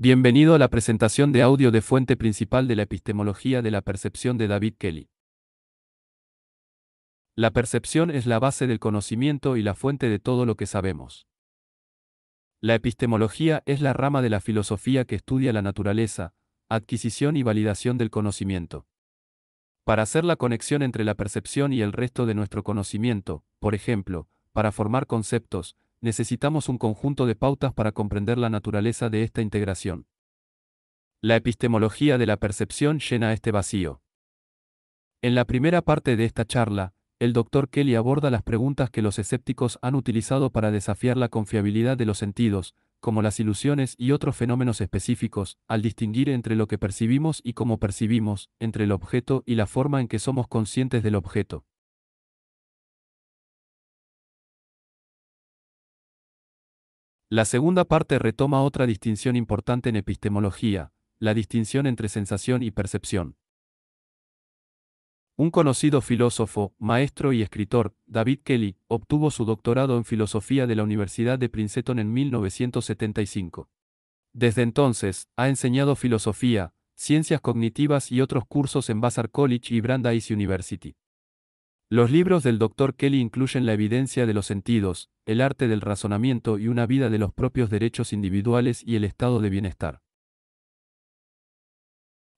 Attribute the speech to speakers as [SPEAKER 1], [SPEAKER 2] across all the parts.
[SPEAKER 1] Bienvenido a la presentación de audio de fuente principal de la epistemología de la percepción de David Kelly.
[SPEAKER 2] La percepción es la base del conocimiento y la fuente de todo lo que sabemos. La epistemología es la rama de la filosofía que estudia la naturaleza, adquisición y validación del conocimiento. Para hacer la conexión entre la percepción y el resto de nuestro conocimiento, por ejemplo, para formar conceptos, necesitamos un conjunto de pautas para comprender la naturaleza de esta integración. La epistemología de la percepción llena este vacío. En la primera parte de esta charla, el Dr. Kelly aborda las preguntas que los escépticos han utilizado para desafiar la confiabilidad de los sentidos, como las ilusiones y otros fenómenos específicos, al distinguir entre lo que percibimos y cómo percibimos, entre el objeto y la forma en que somos
[SPEAKER 1] conscientes del objeto. La segunda parte retoma otra distinción importante en epistemología,
[SPEAKER 2] la distinción entre sensación y percepción. Un conocido filósofo, maestro y escritor, David Kelly, obtuvo su doctorado en filosofía de la Universidad de Princeton en 1975. Desde entonces, ha enseñado filosofía, ciencias cognitivas y otros cursos en Vassar College y Brandeis University. Los libros del Dr. Kelly incluyen la evidencia de los sentidos, el arte del razonamiento y una vida de los propios derechos individuales y el estado de bienestar.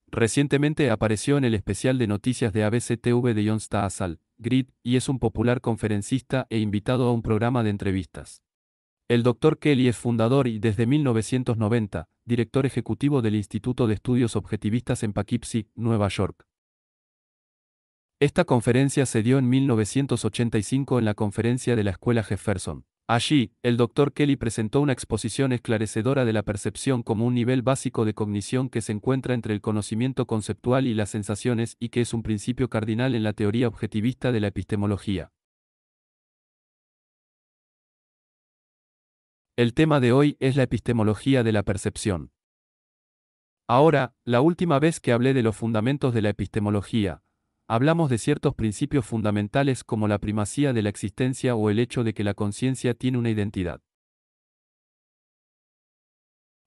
[SPEAKER 2] Recientemente apareció en el especial de noticias de ABC TV de John Staasal, Grid, y es un popular conferencista e invitado a un programa de entrevistas. El Dr. Kelly es fundador y desde 1990, director ejecutivo del Instituto de Estudios Objetivistas en Poughkeepsie, Nueva York. Esta conferencia se dio en 1985 en la conferencia de la Escuela Jefferson. Allí, el Dr. Kelly presentó una exposición esclarecedora de la percepción como un nivel básico de cognición que se encuentra entre el conocimiento conceptual y las sensaciones y que es un principio cardinal en
[SPEAKER 1] la teoría objetivista de la epistemología. El tema de hoy es la epistemología de la percepción.
[SPEAKER 2] Ahora, la última vez que hablé de los fundamentos de la epistemología, hablamos de ciertos principios fundamentales como la primacía de la existencia o el hecho de que la conciencia tiene una identidad.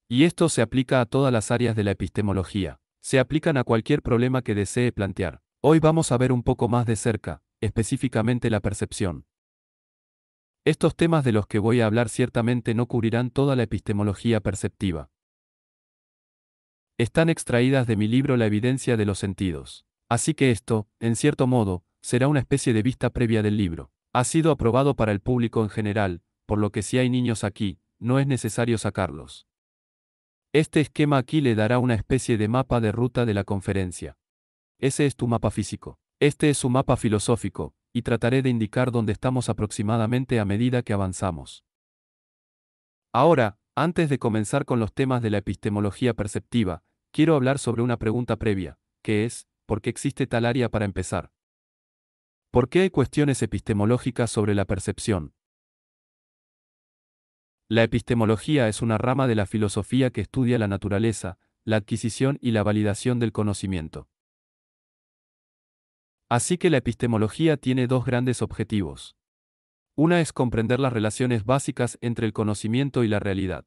[SPEAKER 2] Y esto se aplica a todas las áreas de la epistemología, se aplican a cualquier problema que desee plantear. Hoy vamos a ver un poco más de cerca, específicamente la percepción. Estos temas de los que voy a hablar ciertamente no cubrirán toda la epistemología perceptiva. Están extraídas de mi libro La evidencia de los sentidos. Así que esto, en cierto modo, será una especie de vista previa del libro. Ha sido aprobado para el público en general, por lo que si hay niños aquí, no es necesario sacarlos. Este esquema aquí le dará una especie de mapa de ruta de la conferencia. Ese es tu mapa físico. Este es su mapa filosófico, y trataré de indicar dónde estamos aproximadamente a medida que avanzamos. Ahora, antes de comenzar con los temas de la epistemología perceptiva, quiero hablar sobre una pregunta previa, que es, ¿por qué existe tal área para empezar? ¿Por qué hay cuestiones epistemológicas sobre la percepción? La epistemología es una rama de la filosofía que estudia la naturaleza, la adquisición y la validación del conocimiento. Así que la epistemología tiene dos grandes objetivos. Una es comprender las relaciones básicas entre el conocimiento y la realidad.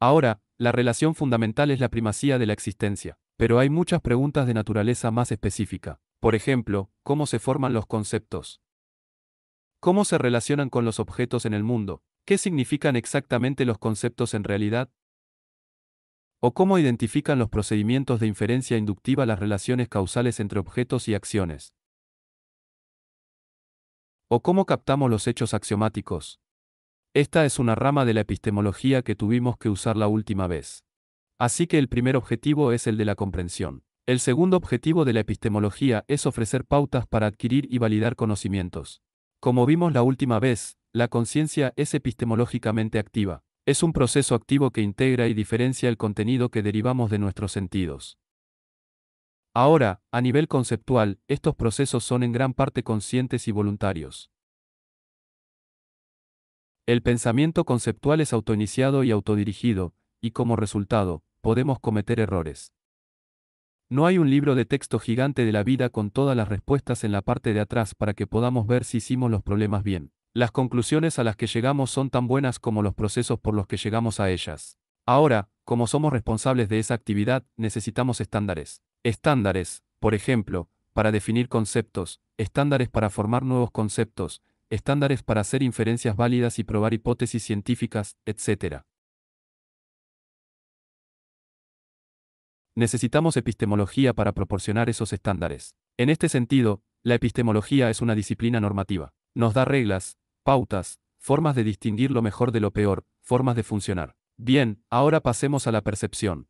[SPEAKER 2] Ahora, la relación fundamental es la primacía de la existencia. Pero hay muchas preguntas de naturaleza más específica. Por ejemplo, ¿cómo se forman los conceptos? ¿Cómo se relacionan con los objetos en el mundo? ¿Qué significan exactamente los conceptos en realidad? ¿O cómo identifican los procedimientos de inferencia inductiva las relaciones causales entre objetos y acciones? ¿O cómo captamos los hechos axiomáticos? Esta es una rama de la epistemología que tuvimos que usar la última vez. Así que el primer objetivo es el de la comprensión. El segundo objetivo de la epistemología es ofrecer pautas para adquirir y validar conocimientos. Como vimos la última vez, la conciencia es epistemológicamente activa. Es un proceso activo que integra y diferencia el contenido que derivamos de nuestros sentidos. Ahora, a nivel conceptual, estos procesos son en gran parte conscientes y voluntarios. El pensamiento conceptual es autoiniciado y autodirigido, y como resultado, podemos cometer errores. No hay un libro de texto gigante de la vida con todas las respuestas en la parte de atrás para que podamos ver si hicimos los problemas bien. Las conclusiones a las que llegamos son tan buenas como los procesos por los que llegamos a ellas. Ahora, como somos responsables de esa actividad, necesitamos estándares. Estándares, por ejemplo, para definir conceptos, estándares para formar nuevos conceptos, estándares para hacer inferencias válidas y probar hipótesis científicas, etc. necesitamos epistemología para proporcionar esos estándares. En este sentido, la epistemología es una disciplina normativa. Nos da reglas, pautas, formas de distinguir lo mejor de lo peor, formas de funcionar. Bien, ahora pasemos a la percepción.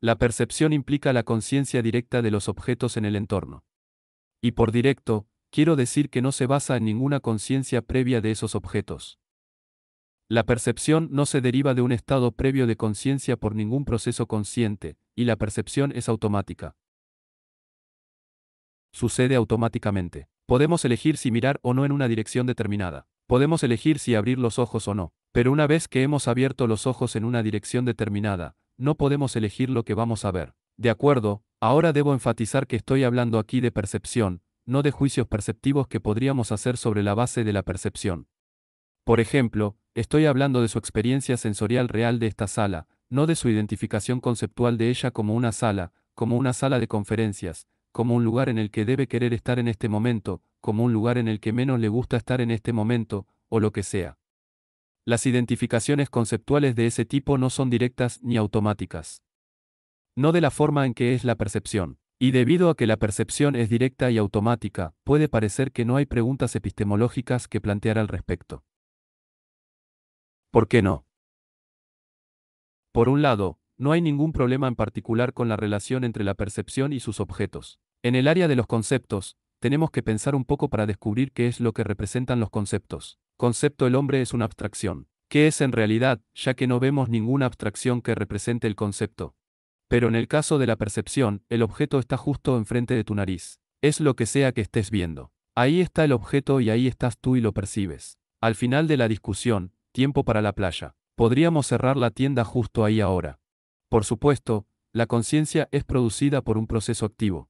[SPEAKER 2] La percepción implica la conciencia directa de los objetos en el entorno. Y por directo, quiero decir que no se basa en ninguna conciencia previa de esos objetos. La percepción no se deriva de un estado previo de conciencia por ningún proceso consciente, y la percepción es automática. Sucede automáticamente. Podemos elegir si mirar o no en una dirección determinada. Podemos elegir si abrir los ojos o no. Pero una vez que hemos abierto los ojos en una dirección determinada, no podemos elegir lo que vamos a ver. De acuerdo, ahora debo enfatizar que estoy hablando aquí de percepción, no de juicios perceptivos que podríamos hacer sobre la base de la percepción. Por ejemplo, Estoy hablando de su experiencia sensorial real de esta sala, no de su identificación conceptual de ella como una sala, como una sala de conferencias, como un lugar en el que debe querer estar en este momento, como un lugar en el que menos le gusta estar en este momento, o lo que sea. Las identificaciones conceptuales de ese tipo no son directas ni automáticas. No de la forma en que es la percepción. Y debido a que la percepción es directa y automática, puede parecer que no hay preguntas epistemológicas que plantear al respecto. ¿Por qué no? Por un lado, no hay ningún problema en particular con la relación entre la percepción y sus objetos. En el área de los conceptos, tenemos que pensar un poco para descubrir qué es lo que representan los conceptos. Concepto el hombre es una abstracción. ¿Qué es en realidad, ya que no vemos ninguna abstracción que represente el concepto? Pero en el caso de la percepción, el objeto está justo enfrente de tu nariz. Es lo que sea que estés viendo. Ahí está el objeto y ahí estás tú y lo percibes. Al final de la discusión, Tiempo para la playa. Podríamos cerrar la tienda justo ahí ahora. Por supuesto, la conciencia es producida por un proceso activo.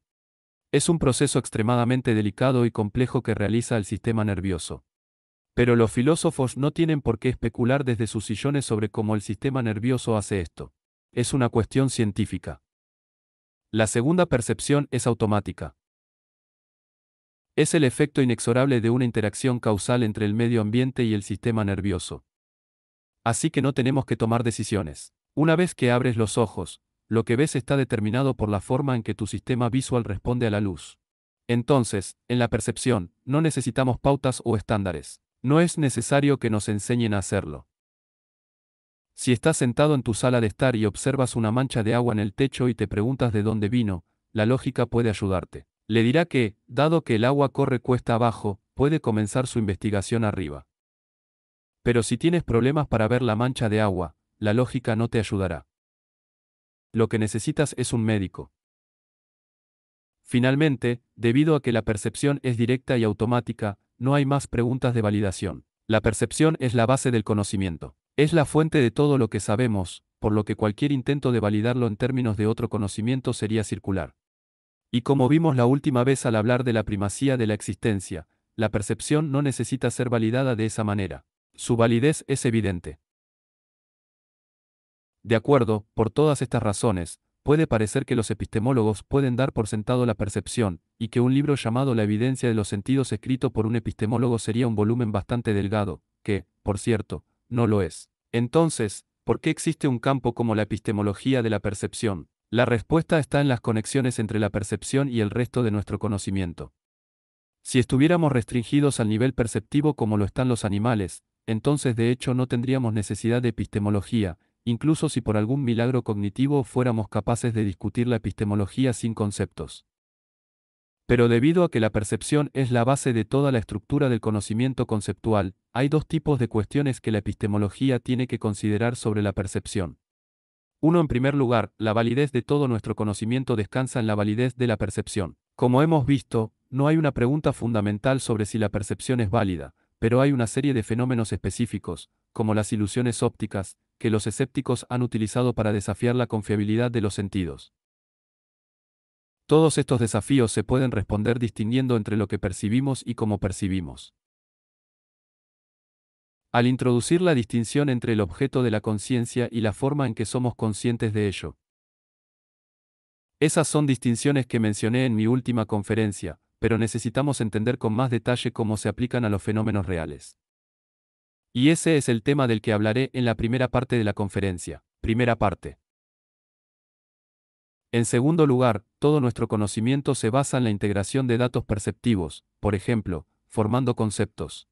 [SPEAKER 2] Es un proceso extremadamente delicado y complejo que realiza el sistema nervioso. Pero los filósofos no tienen por qué especular desde sus sillones sobre cómo el sistema nervioso hace esto. Es una cuestión científica. La segunda percepción es automática. Es el efecto inexorable de una interacción causal entre el medio ambiente y el sistema nervioso. Así que no tenemos que tomar decisiones. Una vez que abres los ojos, lo que ves está determinado por la forma en que tu sistema visual responde a la luz. Entonces, en la percepción, no necesitamos pautas o estándares. No es necesario que nos enseñen a hacerlo. Si estás sentado en tu sala de estar y observas una mancha de agua en el techo y te preguntas de dónde vino, la lógica puede ayudarte. Le dirá que, dado que el agua corre cuesta abajo, puede comenzar su investigación arriba. Pero si tienes problemas para ver la mancha de agua, la lógica no te ayudará. Lo que necesitas es un médico. Finalmente, debido a que la percepción es directa y automática, no hay más preguntas de validación. La percepción es la base del conocimiento. Es la fuente de todo lo que sabemos, por lo que cualquier intento de validarlo en términos de otro conocimiento sería circular. Y como vimos la última vez al hablar de la primacía de la existencia, la percepción no necesita ser validada de esa manera. Su validez es evidente. De acuerdo, por todas estas razones, puede parecer que los epistemólogos pueden dar por sentado la percepción, y que un libro llamado La evidencia de los sentidos escrito por un epistemólogo sería un volumen bastante delgado, que, por cierto, no lo es. Entonces, ¿por qué existe un campo como la epistemología de la percepción? La respuesta está en las conexiones entre la percepción y el resto de nuestro conocimiento. Si estuviéramos restringidos al nivel perceptivo como lo están los animales, entonces de hecho no tendríamos necesidad de epistemología, incluso si por algún milagro cognitivo fuéramos capaces de discutir la epistemología sin conceptos. Pero debido a que la percepción es la base de toda la estructura del conocimiento conceptual, hay dos tipos de cuestiones que la epistemología tiene que considerar sobre la percepción. Uno, en primer lugar, la validez de todo nuestro conocimiento descansa en la validez de la percepción. Como hemos visto, no hay una pregunta fundamental sobre si la percepción es válida, pero hay una serie de fenómenos específicos, como las ilusiones ópticas, que los escépticos han utilizado para desafiar la confiabilidad de los sentidos. Todos estos desafíos se pueden responder distinguiendo entre lo que percibimos y cómo percibimos. Al introducir la distinción entre el objeto de la conciencia y la forma en que somos conscientes de ello. Esas son distinciones que mencioné en mi última conferencia, pero necesitamos entender con más detalle cómo se aplican a los fenómenos reales. Y ese es el tema del que hablaré en la primera parte de la conferencia. Primera parte. En segundo lugar, todo nuestro conocimiento se basa en la integración de datos perceptivos, por ejemplo, formando conceptos.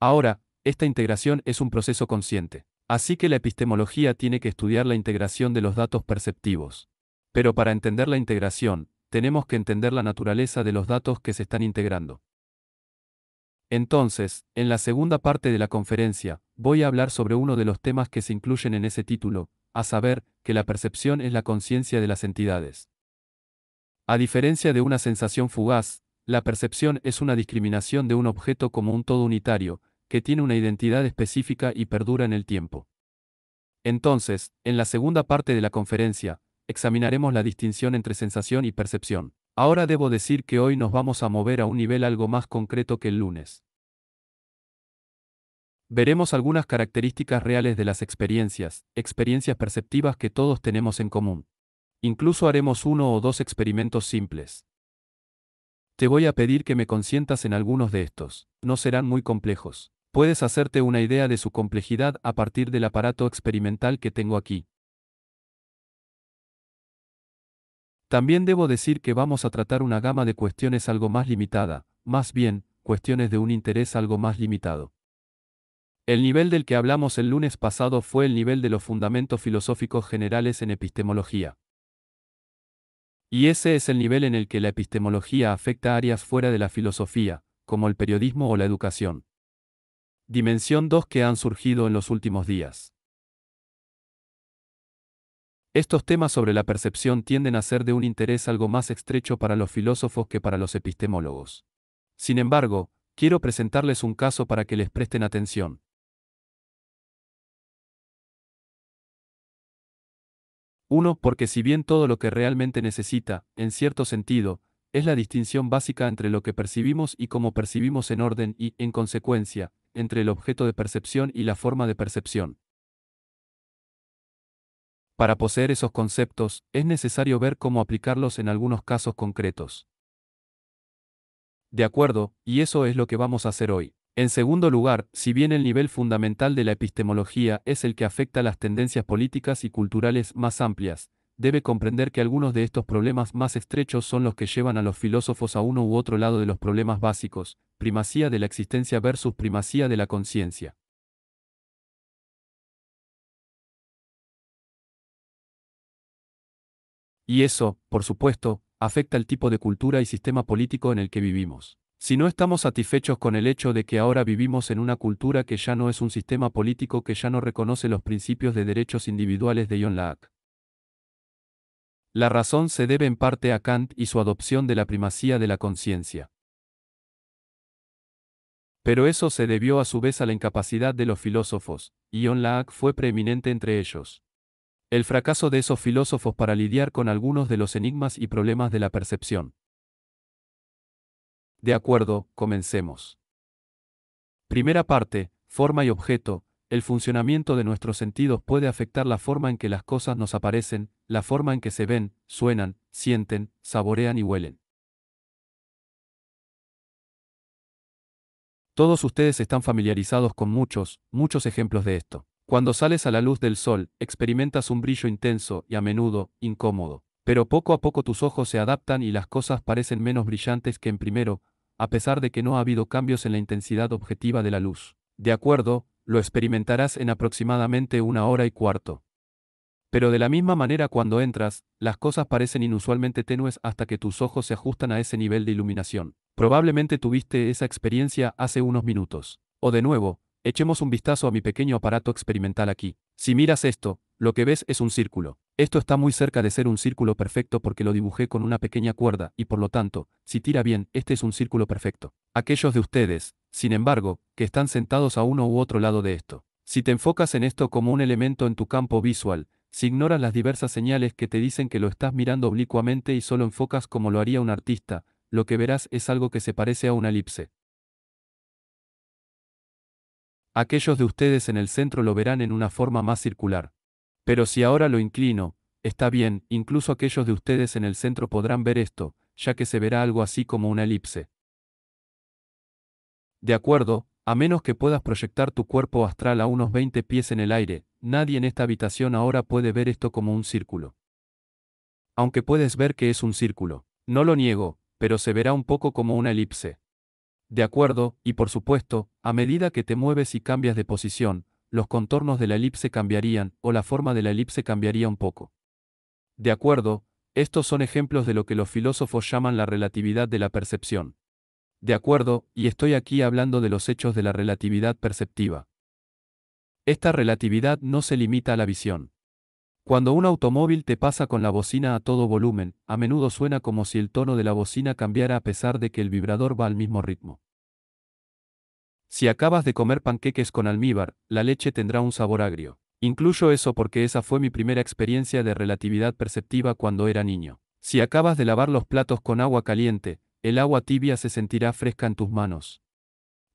[SPEAKER 2] Ahora, esta integración es un proceso consciente. Así que la epistemología tiene que estudiar la integración de los datos perceptivos. Pero para entender la integración, tenemos que entender la naturaleza de los datos que se están integrando. Entonces, en la segunda parte de la conferencia, voy a hablar sobre uno de los temas que se incluyen en ese título, a saber, que la percepción es la conciencia de las entidades. A diferencia de una sensación fugaz, la percepción es una discriminación de un objeto como un todo unitario, que tiene una identidad específica y perdura en el tiempo. Entonces, en la segunda parte de la conferencia, examinaremos la distinción entre sensación y percepción. Ahora debo decir que hoy nos vamos a mover a un nivel algo más concreto que el lunes. Veremos algunas características reales de las experiencias, experiencias perceptivas que todos tenemos en común. Incluso haremos uno o dos experimentos simples. Te voy a pedir que me consientas en algunos de estos. No serán muy complejos. Puedes hacerte una idea de su complejidad a partir del aparato experimental que tengo aquí. También debo decir que vamos a tratar una gama de cuestiones algo más limitada, más bien, cuestiones de un interés algo más limitado. El nivel del que hablamos el lunes pasado fue el nivel de los fundamentos filosóficos generales en epistemología. Y ese es el nivel en el que la epistemología afecta áreas fuera de la filosofía, como el periodismo o la educación. Dimensión 2 que han surgido en los últimos días. Estos temas sobre la percepción tienden a ser de un interés algo más estrecho para los filósofos que para los epistemólogos.
[SPEAKER 1] Sin embargo, quiero presentarles un caso para que les presten atención. Uno, porque si bien todo lo que realmente necesita, en cierto sentido, es la distinción básica entre
[SPEAKER 2] lo que percibimos y cómo percibimos en orden y, en consecuencia, entre el objeto de percepción y la forma de percepción. Para poseer esos conceptos, es necesario ver cómo aplicarlos en algunos casos concretos. De acuerdo, y eso es lo que vamos a hacer hoy. En segundo lugar, si bien el nivel fundamental de la epistemología es el que afecta las tendencias políticas y culturales más amplias, debe comprender que algunos de estos problemas más estrechos son los que llevan a los filósofos a uno u otro lado
[SPEAKER 1] de los problemas básicos, primacía de la existencia versus primacía de la conciencia. Y eso, por supuesto, afecta el tipo de cultura y sistema político en el que
[SPEAKER 2] vivimos. Si no estamos satisfechos con el hecho de que ahora vivimos en una cultura que ya no es un sistema político que ya no reconoce los principios de derechos individuales de John Locke. La razón se debe en parte a Kant y su adopción de la primacía de la conciencia. Pero eso se debió a su vez a la incapacidad de los filósofos, y John Locke fue preeminente entre ellos. El fracaso de esos filósofos para lidiar con algunos de los enigmas y problemas de la percepción. De acuerdo, comencemos. Primera parte, forma y objeto. El funcionamiento de nuestros sentidos puede afectar la forma en que las cosas nos aparecen, la forma en que se ven, suenan, sienten, saborean y huelen. Todos ustedes están familiarizados con muchos, muchos ejemplos de esto. Cuando sales a la luz del sol, experimentas un brillo intenso y a menudo incómodo. Pero poco a poco tus ojos se adaptan y las cosas parecen menos brillantes que en primero, a pesar de que no ha habido cambios en la intensidad objetiva de la luz. De acuerdo, lo experimentarás en aproximadamente una hora y cuarto. Pero de la misma manera cuando entras, las cosas parecen inusualmente tenues hasta que tus ojos se ajustan a ese nivel de iluminación. Probablemente tuviste esa experiencia hace unos minutos. O de nuevo, Echemos un vistazo a mi pequeño aparato experimental aquí. Si miras esto, lo que ves es un círculo. Esto está muy cerca de ser un círculo perfecto porque lo dibujé con una pequeña cuerda y por lo tanto, si tira bien, este es un círculo perfecto. Aquellos de ustedes, sin embargo, que están sentados a uno u otro lado de esto. Si te enfocas en esto como un elemento en tu campo visual, si ignoras las diversas señales que te dicen que lo estás mirando oblicuamente y solo enfocas como lo haría un artista, lo que verás es algo que se parece a una elipse. Aquellos de ustedes en el centro lo verán en una forma más circular. Pero si ahora lo inclino, está bien, incluso aquellos de ustedes en el centro podrán ver esto, ya que se verá algo así como una elipse. De acuerdo, a menos que puedas proyectar tu cuerpo astral a unos 20 pies en el aire, nadie en esta habitación ahora puede ver esto como un círculo. Aunque puedes ver que es un círculo. No lo niego, pero se verá un poco como una elipse. De acuerdo, y por supuesto, a medida que te mueves y cambias de posición, los contornos de la elipse cambiarían, o la forma de la elipse cambiaría un poco. De acuerdo, estos son ejemplos de lo que los filósofos llaman la relatividad de la percepción. De acuerdo, y estoy aquí hablando de los hechos de la relatividad perceptiva. Esta relatividad no se limita a la visión. Cuando un automóvil te pasa con la bocina a todo volumen, a menudo suena como si el tono de la bocina cambiara a pesar de que el vibrador va al mismo ritmo. Si acabas de comer panqueques con almíbar, la leche tendrá un sabor agrio. Incluyo eso porque esa fue mi primera experiencia de relatividad perceptiva cuando era niño. Si acabas de lavar los platos con agua caliente, el agua tibia se sentirá fresca en tus manos.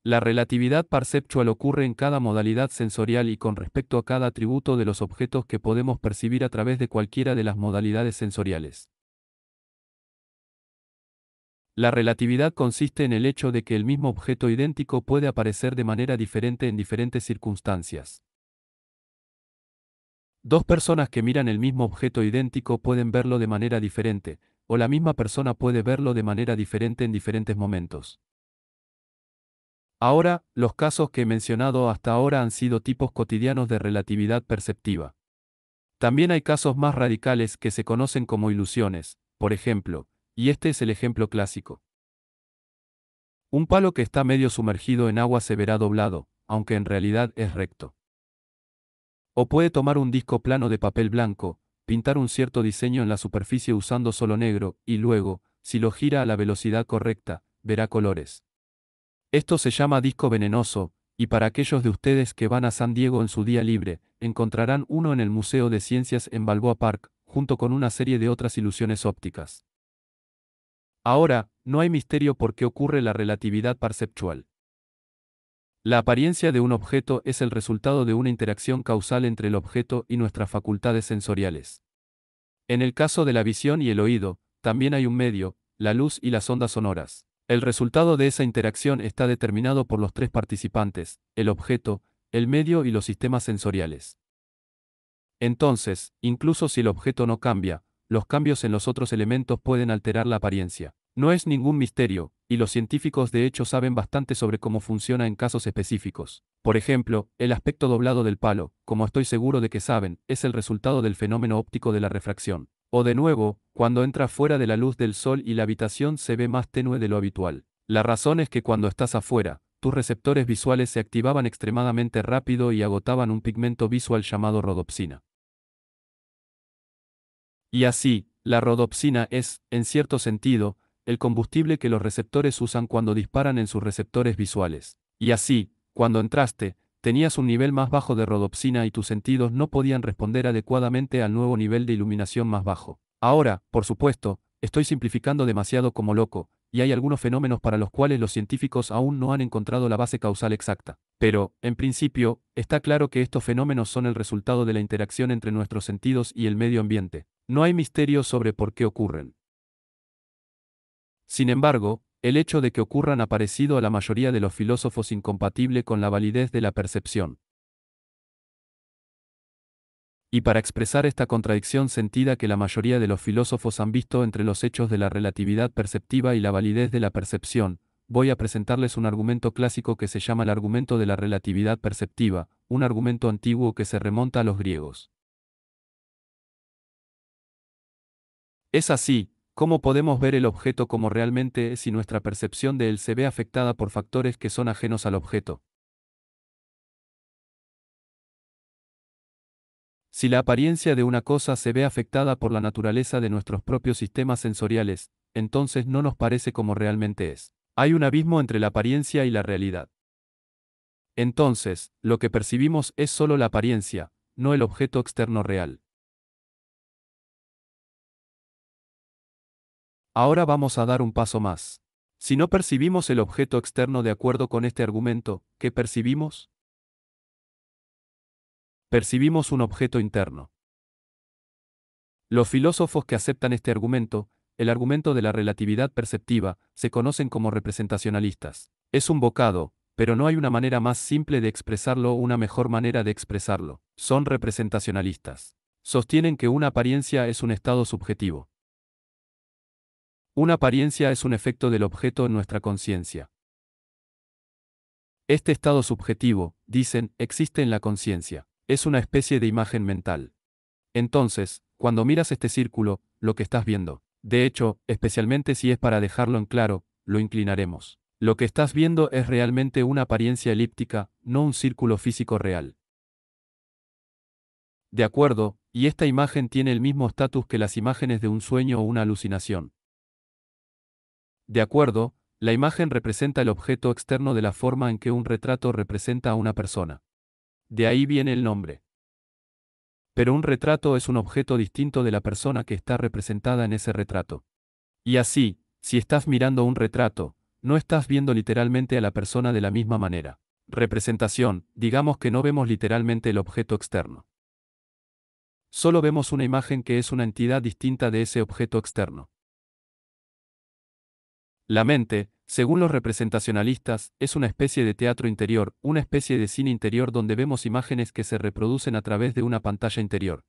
[SPEAKER 2] La relatividad perceptual ocurre en cada modalidad sensorial y con respecto a cada atributo de los objetos que podemos percibir a través de cualquiera de las modalidades sensoriales. La relatividad consiste en el hecho de que el mismo objeto idéntico puede aparecer de manera diferente en diferentes circunstancias. Dos personas que miran el mismo objeto idéntico pueden verlo de manera diferente, o la misma persona puede verlo de manera diferente en diferentes momentos. Ahora, los casos que he mencionado hasta ahora han sido tipos cotidianos de relatividad perceptiva. También hay casos más radicales que se conocen como ilusiones, por ejemplo, y este es el ejemplo clásico. Un palo que está medio sumergido en agua se verá doblado, aunque en realidad es recto. O puede tomar un disco plano de papel blanco, pintar un cierto diseño en la superficie usando solo negro, y luego, si lo gira a la velocidad correcta, verá colores. Esto se llama disco venenoso, y para aquellos de ustedes que van a San Diego en su día libre, encontrarán uno en el Museo de Ciencias en Balboa Park, junto con una serie de otras ilusiones ópticas. Ahora, no hay misterio por qué ocurre la relatividad perceptual. La apariencia de un objeto es el resultado de una interacción causal entre el objeto y nuestras facultades sensoriales. En el caso de la visión y el oído, también hay un medio, la luz y las ondas sonoras. El resultado de esa interacción está determinado por los tres participantes, el objeto, el medio y los sistemas sensoriales. Entonces, incluso si el objeto no cambia, los cambios en los otros elementos pueden alterar la apariencia. No es ningún misterio, y los científicos de hecho saben bastante sobre cómo funciona en casos específicos. Por ejemplo, el aspecto doblado del palo, como estoy seguro de que saben, es el resultado del fenómeno óptico de la refracción. O de nuevo, cuando entras fuera de la luz del sol y la habitación se ve más tenue de lo habitual. La razón es que cuando estás afuera, tus receptores visuales se activaban extremadamente rápido y agotaban un pigmento visual llamado rodopsina. Y así, la rodopsina es, en cierto sentido, el combustible que los receptores usan cuando disparan en sus receptores visuales. Y así, cuando entraste, tenías un nivel más bajo de rodopsina y tus sentidos no podían responder adecuadamente al nuevo nivel de iluminación más bajo. Ahora, por supuesto, estoy simplificando demasiado como loco, y hay algunos fenómenos para los cuales los científicos aún no han encontrado la base causal exacta. Pero, en principio, está claro que estos fenómenos son el resultado de la interacción entre nuestros sentidos y el medio ambiente. No hay misterio sobre por qué ocurren. Sin embargo, el hecho de que ocurran ha parecido a la mayoría de los filósofos incompatible con la validez de la percepción. Y para expresar esta contradicción sentida que la mayoría de los filósofos han visto entre los hechos de la relatividad perceptiva y la validez de la percepción, voy a presentarles un argumento clásico que se llama el argumento de la relatividad perceptiva, un argumento antiguo que se remonta a los griegos. Es así, ¿Cómo podemos ver el objeto como realmente es si nuestra percepción de
[SPEAKER 1] él se ve afectada por factores que son ajenos al objeto? Si la apariencia de una cosa se ve afectada por la
[SPEAKER 2] naturaleza de nuestros propios sistemas sensoriales, entonces no nos parece como realmente es. Hay un abismo entre la apariencia y la realidad. Entonces, lo que percibimos
[SPEAKER 1] es solo la apariencia, no el objeto externo real. Ahora vamos a dar un paso más. Si no percibimos
[SPEAKER 2] el objeto externo de acuerdo con este argumento, ¿qué percibimos? Percibimos un objeto interno. Los filósofos que aceptan este argumento, el argumento de la relatividad perceptiva, se conocen como representacionalistas. Es un bocado, pero no hay una manera más simple de expresarlo o una mejor manera de expresarlo. Son representacionalistas. Sostienen que una apariencia es un estado subjetivo. Una apariencia es un efecto del objeto en nuestra conciencia. Este estado subjetivo, dicen, existe en la conciencia. Es una especie de imagen mental. Entonces, cuando miras este círculo, lo que estás viendo, de hecho, especialmente si es para dejarlo en claro, lo inclinaremos. Lo que estás viendo es realmente una apariencia elíptica, no un círculo físico real. De acuerdo, y esta imagen tiene el mismo estatus que las imágenes de un sueño o una alucinación. De acuerdo, la imagen representa el objeto externo de la forma en que un retrato representa a una persona. De ahí viene el nombre. Pero un retrato es un objeto distinto de la persona que está representada en ese retrato. Y así, si estás mirando un retrato, no estás viendo literalmente a la persona de la misma manera. Representación, digamos que no vemos literalmente el objeto externo. Solo vemos una imagen que es una entidad distinta de ese objeto externo. La mente, según los representacionalistas, es una especie de teatro interior, una especie de cine interior donde vemos imágenes que se reproducen a través de una pantalla interior.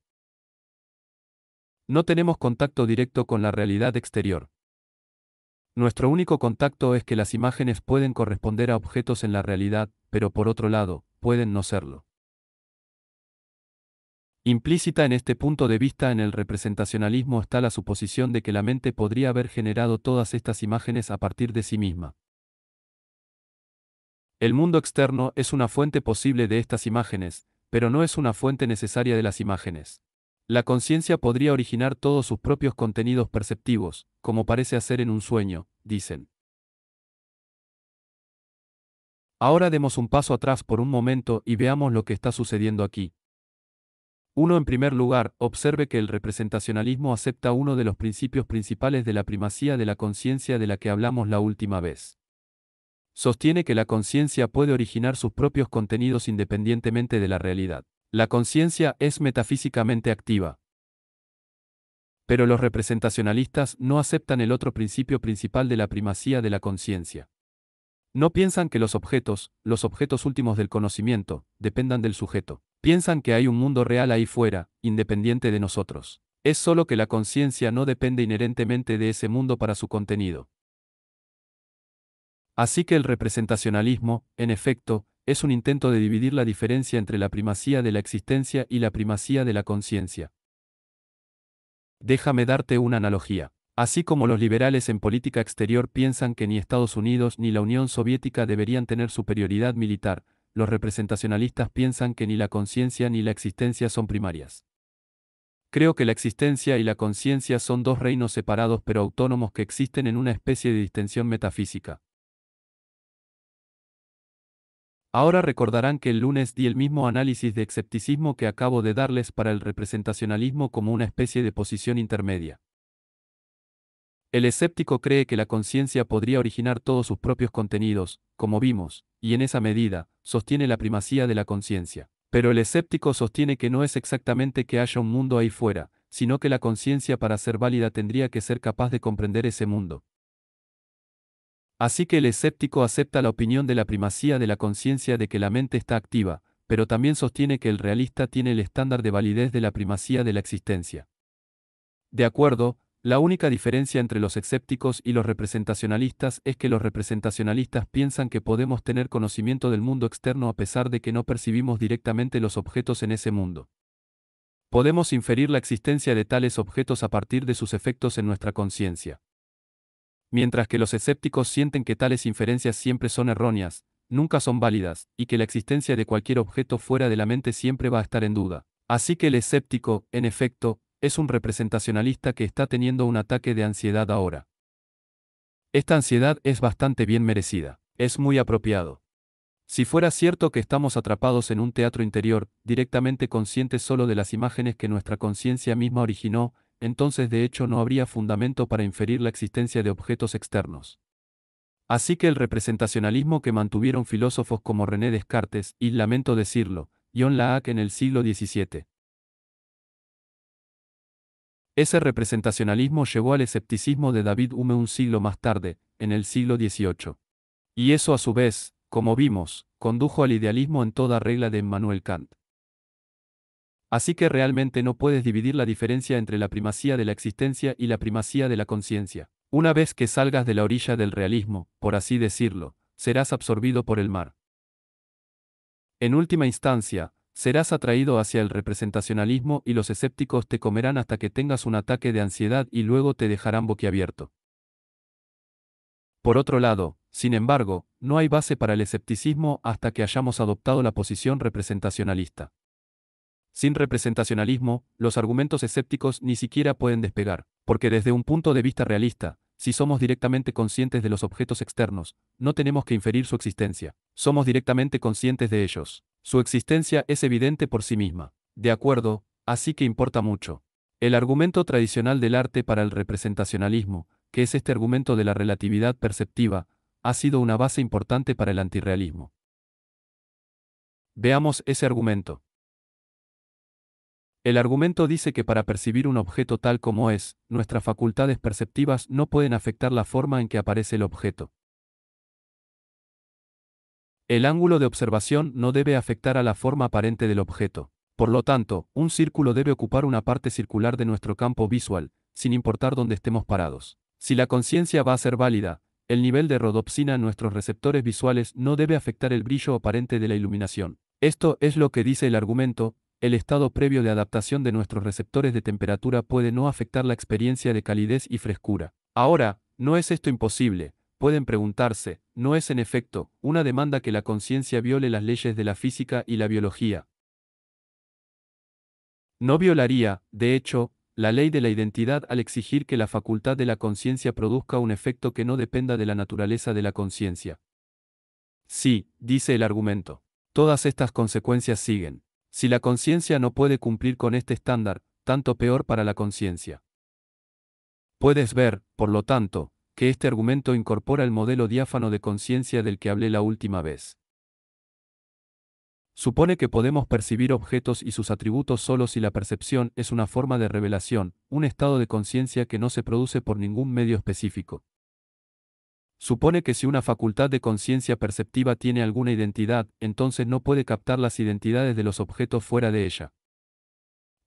[SPEAKER 2] No tenemos contacto directo con la realidad exterior. Nuestro único contacto es que las imágenes pueden corresponder a objetos en la realidad, pero por otro lado, pueden no serlo. Implícita en este punto de vista en el representacionalismo está la suposición de que la mente podría haber generado todas estas imágenes a partir de sí misma. El mundo externo es una fuente posible de estas imágenes, pero no es una fuente necesaria de las imágenes. La conciencia podría originar todos sus propios contenidos perceptivos, como parece hacer en un sueño, dicen. Ahora demos un paso atrás por un momento y veamos lo que está sucediendo aquí. Uno En primer lugar, observe que el representacionalismo acepta uno de los principios principales de la primacía de la conciencia de la que hablamos la última vez. Sostiene que la conciencia puede originar sus propios contenidos independientemente de la realidad. La conciencia es metafísicamente activa. Pero los representacionalistas no aceptan el otro principio principal de la primacía de la conciencia. No piensan que los objetos, los objetos últimos del conocimiento, dependan del sujeto. Piensan que hay un mundo real ahí fuera, independiente de nosotros. Es solo que la conciencia no depende inherentemente de ese mundo para su contenido. Así que el representacionalismo, en efecto, es un intento de dividir la diferencia entre la primacía de la existencia y la primacía de la conciencia. Déjame darte una analogía. Así como los liberales en política exterior piensan que ni Estados Unidos ni la Unión Soviética deberían tener superioridad militar, los representacionalistas piensan que ni la conciencia ni la existencia son primarias. Creo que la existencia y la conciencia son dos reinos separados pero autónomos que existen en una especie de distensión metafísica. Ahora recordarán que el lunes di el mismo análisis de escepticismo que acabo de darles para el representacionalismo como una especie de posición intermedia. El escéptico cree que la conciencia podría originar todos sus propios contenidos, como vimos, y en esa medida, sostiene la primacía de la conciencia. Pero el escéptico sostiene que no es exactamente que haya un mundo ahí fuera, sino que la conciencia para ser válida tendría que ser capaz de comprender ese mundo. Así que el escéptico acepta la opinión de la primacía de la conciencia de que la mente está activa, pero también sostiene que el realista tiene el estándar de validez de la primacía de la existencia. De acuerdo, la única diferencia entre los escépticos y los representacionalistas es que los representacionalistas piensan que podemos tener conocimiento del mundo externo a pesar de que no percibimos directamente los objetos en ese mundo. Podemos inferir la existencia de tales objetos a partir de sus efectos en nuestra conciencia. Mientras que los escépticos sienten que tales inferencias siempre son erróneas, nunca son válidas, y que la existencia de cualquier objeto fuera de la mente siempre va a estar en duda. Así que el escéptico, en efecto, es un representacionalista que está teniendo un ataque de ansiedad ahora. Esta ansiedad es bastante bien merecida, es muy apropiado. Si fuera cierto que estamos atrapados en un teatro interior, directamente conscientes solo de las imágenes que nuestra conciencia misma originó, entonces de hecho no habría fundamento para inferir la existencia de objetos externos. Así que el representacionalismo que mantuvieron filósofos como René Descartes y, lamento decirlo, John Laac en el siglo XVII, ese representacionalismo llevó al escepticismo de David Hume un siglo más tarde, en el siglo XVIII. Y eso a su vez, como vimos, condujo al idealismo en toda regla de Immanuel Kant. Así que realmente no puedes dividir la diferencia entre la primacía de la existencia y la primacía de la conciencia. Una vez que salgas de la orilla del realismo, por así decirlo, serás absorbido por el mar. En última instancia, Serás atraído hacia el representacionalismo y los escépticos te comerán hasta que tengas un ataque de ansiedad y luego te dejarán boquiabierto. Por otro lado, sin embargo, no hay base para el escepticismo hasta que hayamos adoptado la posición representacionalista. Sin representacionalismo, los argumentos escépticos ni siquiera pueden despegar, porque desde un punto de vista realista, si somos directamente conscientes de los objetos externos, no tenemos que inferir su existencia, somos directamente conscientes de ellos. Su existencia es evidente por sí misma. De acuerdo, así que importa mucho. El argumento tradicional del arte para el representacionalismo, que es este argumento de la relatividad perceptiva, ha sido una base importante para el antirrealismo. Veamos ese argumento. El argumento dice que para percibir un objeto tal como es, nuestras facultades perceptivas no pueden afectar la forma en que aparece el objeto. El ángulo de observación no debe afectar a la forma aparente del objeto. Por lo tanto, un círculo debe ocupar una parte circular de nuestro campo visual, sin importar dónde estemos parados. Si la conciencia va a ser válida, el nivel de rodopsina en nuestros receptores visuales no debe afectar el brillo aparente de la iluminación. Esto es lo que dice el argumento, el estado previo de adaptación de nuestros receptores de temperatura puede no afectar la experiencia de calidez y frescura. Ahora, no es esto imposible, pueden preguntarse, ¿no es en efecto una demanda que la conciencia viole las leyes de la física y la biología? No violaría, de hecho, la ley de la identidad al exigir que la facultad de la conciencia produzca un efecto que no dependa de la naturaleza de la conciencia. Sí, dice el argumento. Todas estas consecuencias siguen. Si la conciencia no puede cumplir con este estándar, tanto peor para la conciencia. Puedes ver, por lo tanto, que este argumento incorpora el modelo diáfano de conciencia del que hablé la última vez. Supone que podemos percibir objetos y sus atributos solo si la percepción es una forma de revelación, un estado de conciencia que no se produce por ningún medio específico. Supone que si una facultad de conciencia perceptiva tiene alguna identidad, entonces no puede captar las identidades de los objetos fuera de ella.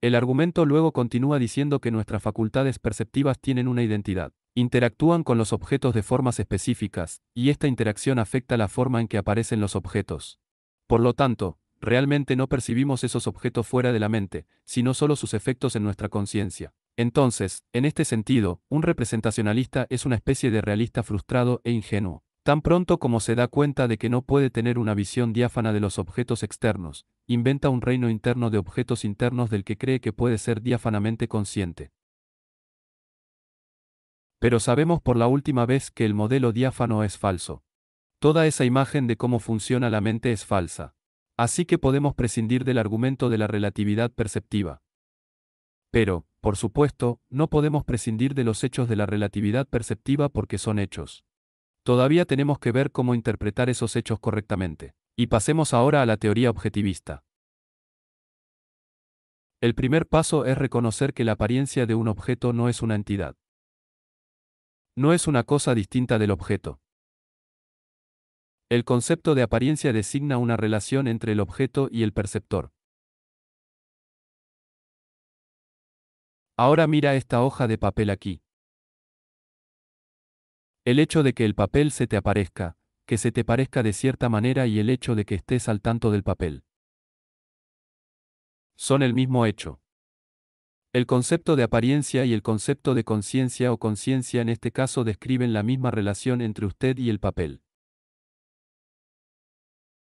[SPEAKER 2] El argumento luego continúa diciendo que nuestras facultades perceptivas tienen una identidad interactúan con los objetos de formas específicas, y esta interacción afecta la forma en que aparecen los objetos. Por lo tanto, realmente no percibimos esos objetos fuera de la mente, sino solo sus efectos en nuestra conciencia. Entonces, en este sentido, un representacionalista es una especie de realista frustrado e ingenuo. Tan pronto como se da cuenta de que no puede tener una visión diáfana de los objetos externos, inventa un reino interno de objetos internos del que cree que puede ser diáfanamente consciente. Pero sabemos por la última vez que el modelo diáfano es falso. Toda esa imagen de cómo funciona la mente es falsa. Así que podemos prescindir del argumento de la relatividad perceptiva. Pero, por supuesto, no podemos prescindir de los hechos de la relatividad perceptiva porque son hechos. Todavía tenemos que ver cómo interpretar esos hechos correctamente. Y pasemos ahora a la teoría objetivista. El primer paso es reconocer que la apariencia de un objeto no es una entidad no es una cosa distinta del objeto.
[SPEAKER 1] El concepto de apariencia designa una relación entre el objeto y el perceptor. Ahora mira esta hoja de papel aquí. El hecho de que el papel se te aparezca,
[SPEAKER 2] que se te parezca de cierta manera y el hecho de que estés al tanto del papel. Son el mismo hecho. El concepto de apariencia y el concepto de conciencia o conciencia en este caso describen la misma relación entre usted y el papel.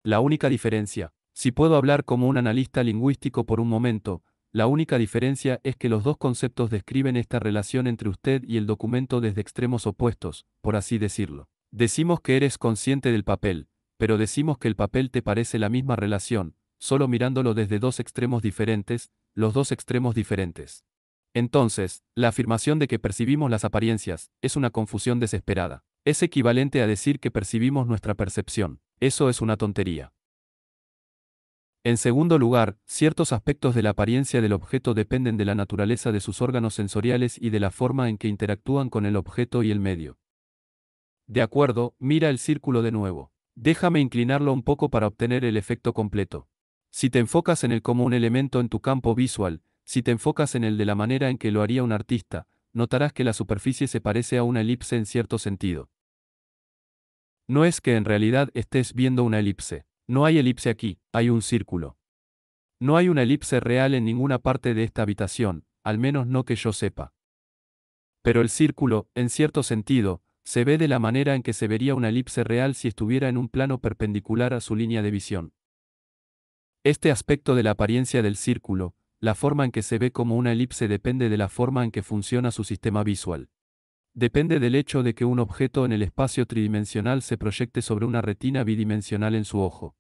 [SPEAKER 2] La única diferencia, si puedo hablar como un analista lingüístico por un momento, la única diferencia es que los dos conceptos describen esta relación entre usted y el documento desde extremos opuestos, por así decirlo. Decimos que eres consciente del papel, pero decimos que el papel te parece la misma relación, solo mirándolo desde dos extremos diferentes, los dos extremos diferentes. Entonces, la afirmación de que percibimos las apariencias es una confusión desesperada. Es equivalente a decir que percibimos nuestra percepción. Eso es una tontería. En segundo lugar, ciertos aspectos de la apariencia del objeto dependen de la naturaleza de sus órganos sensoriales y de la forma en que interactúan con el objeto y el medio. De acuerdo, mira el círculo de nuevo. Déjame inclinarlo un poco para obtener el efecto completo. Si te enfocas en el como un elemento en tu campo visual, si te enfocas en el de la manera en que lo haría un artista, notarás que la superficie se parece a una elipse en cierto sentido. No es que en realidad estés viendo una elipse. No hay elipse aquí, hay un círculo. No hay una elipse real en ninguna parte de esta habitación, al menos no que yo sepa. Pero el círculo, en cierto sentido, se ve de la manera en que se vería una elipse real si estuviera en un plano perpendicular a su línea de visión. Este aspecto de la apariencia del círculo, la forma en que se ve como una elipse depende de la forma en que funciona su sistema visual. Depende del hecho de que un objeto en el espacio tridimensional se proyecte sobre una retina bidimensional en su ojo.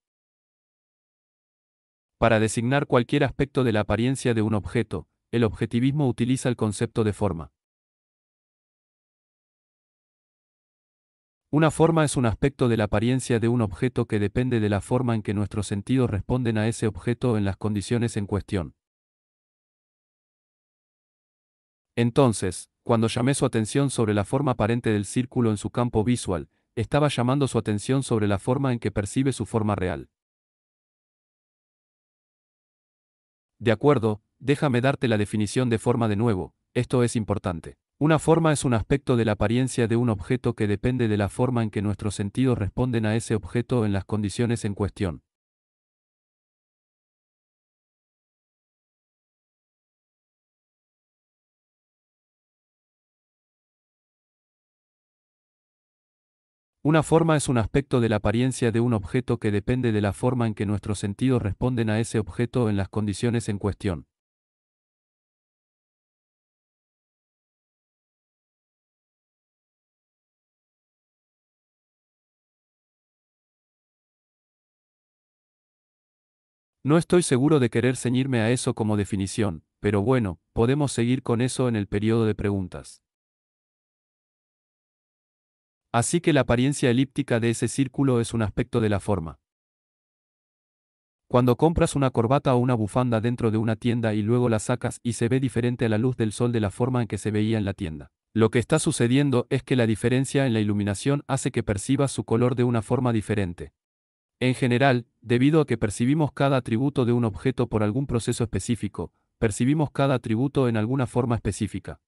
[SPEAKER 2] Para designar cualquier aspecto de la apariencia de un objeto, el objetivismo utiliza el concepto de forma. Una forma es un aspecto de la apariencia de un objeto que depende de la forma en que nuestros sentidos responden a ese objeto en las condiciones en cuestión. Entonces, cuando llamé su atención sobre la forma aparente del círculo en su campo visual, estaba llamando su atención sobre la forma en que percibe su forma real. De acuerdo, déjame darte la definición de forma de nuevo, esto es importante. Una forma es un aspecto de la apariencia de un objeto que depende de la forma en que nuestros sentidos responden
[SPEAKER 1] a ese objeto en las condiciones en cuestión. Una forma es un
[SPEAKER 2] aspecto de la apariencia de un objeto que depende de la forma en que nuestros sentidos responden a ese objeto en
[SPEAKER 1] las condiciones en cuestión. No estoy seguro de
[SPEAKER 2] querer ceñirme a eso como definición, pero bueno, podemos seguir con eso en el periodo de preguntas. Así que la apariencia elíptica de ese círculo es un aspecto de la forma. Cuando compras una corbata o una bufanda dentro de una tienda y luego la sacas y se ve diferente a la luz del sol de la forma en que se veía en la tienda. Lo que está sucediendo es que la diferencia en la iluminación hace que percibas su color de una forma diferente. En general, debido a que percibimos cada atributo de un objeto por algún proceso específico, percibimos cada atributo en alguna forma específica.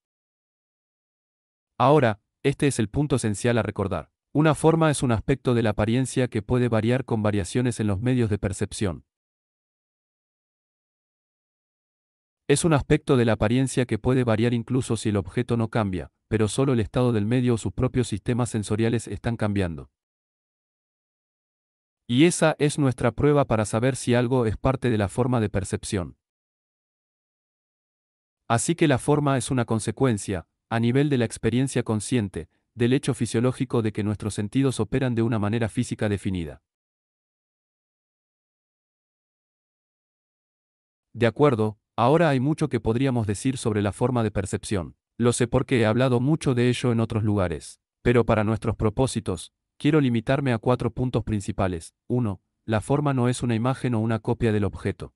[SPEAKER 2] Ahora, este es el punto esencial a recordar. Una forma es un aspecto de la apariencia que puede variar con variaciones en los medios de percepción. Es un aspecto de la apariencia que puede variar incluso si el objeto no cambia, pero solo el estado del medio o sus propios sistemas sensoriales están cambiando. Y esa es nuestra prueba para saber si algo es parte de la forma de percepción. Así que la forma es una consecuencia, a nivel de la experiencia consciente, del hecho fisiológico de que nuestros sentidos operan de una manera
[SPEAKER 1] física definida. De acuerdo, ahora hay mucho que podríamos decir sobre la forma de percepción. Lo sé porque
[SPEAKER 2] he hablado mucho de ello en otros lugares. Pero para nuestros propósitos, Quiero limitarme a cuatro puntos principales. 1. La forma no es una imagen o una copia del objeto.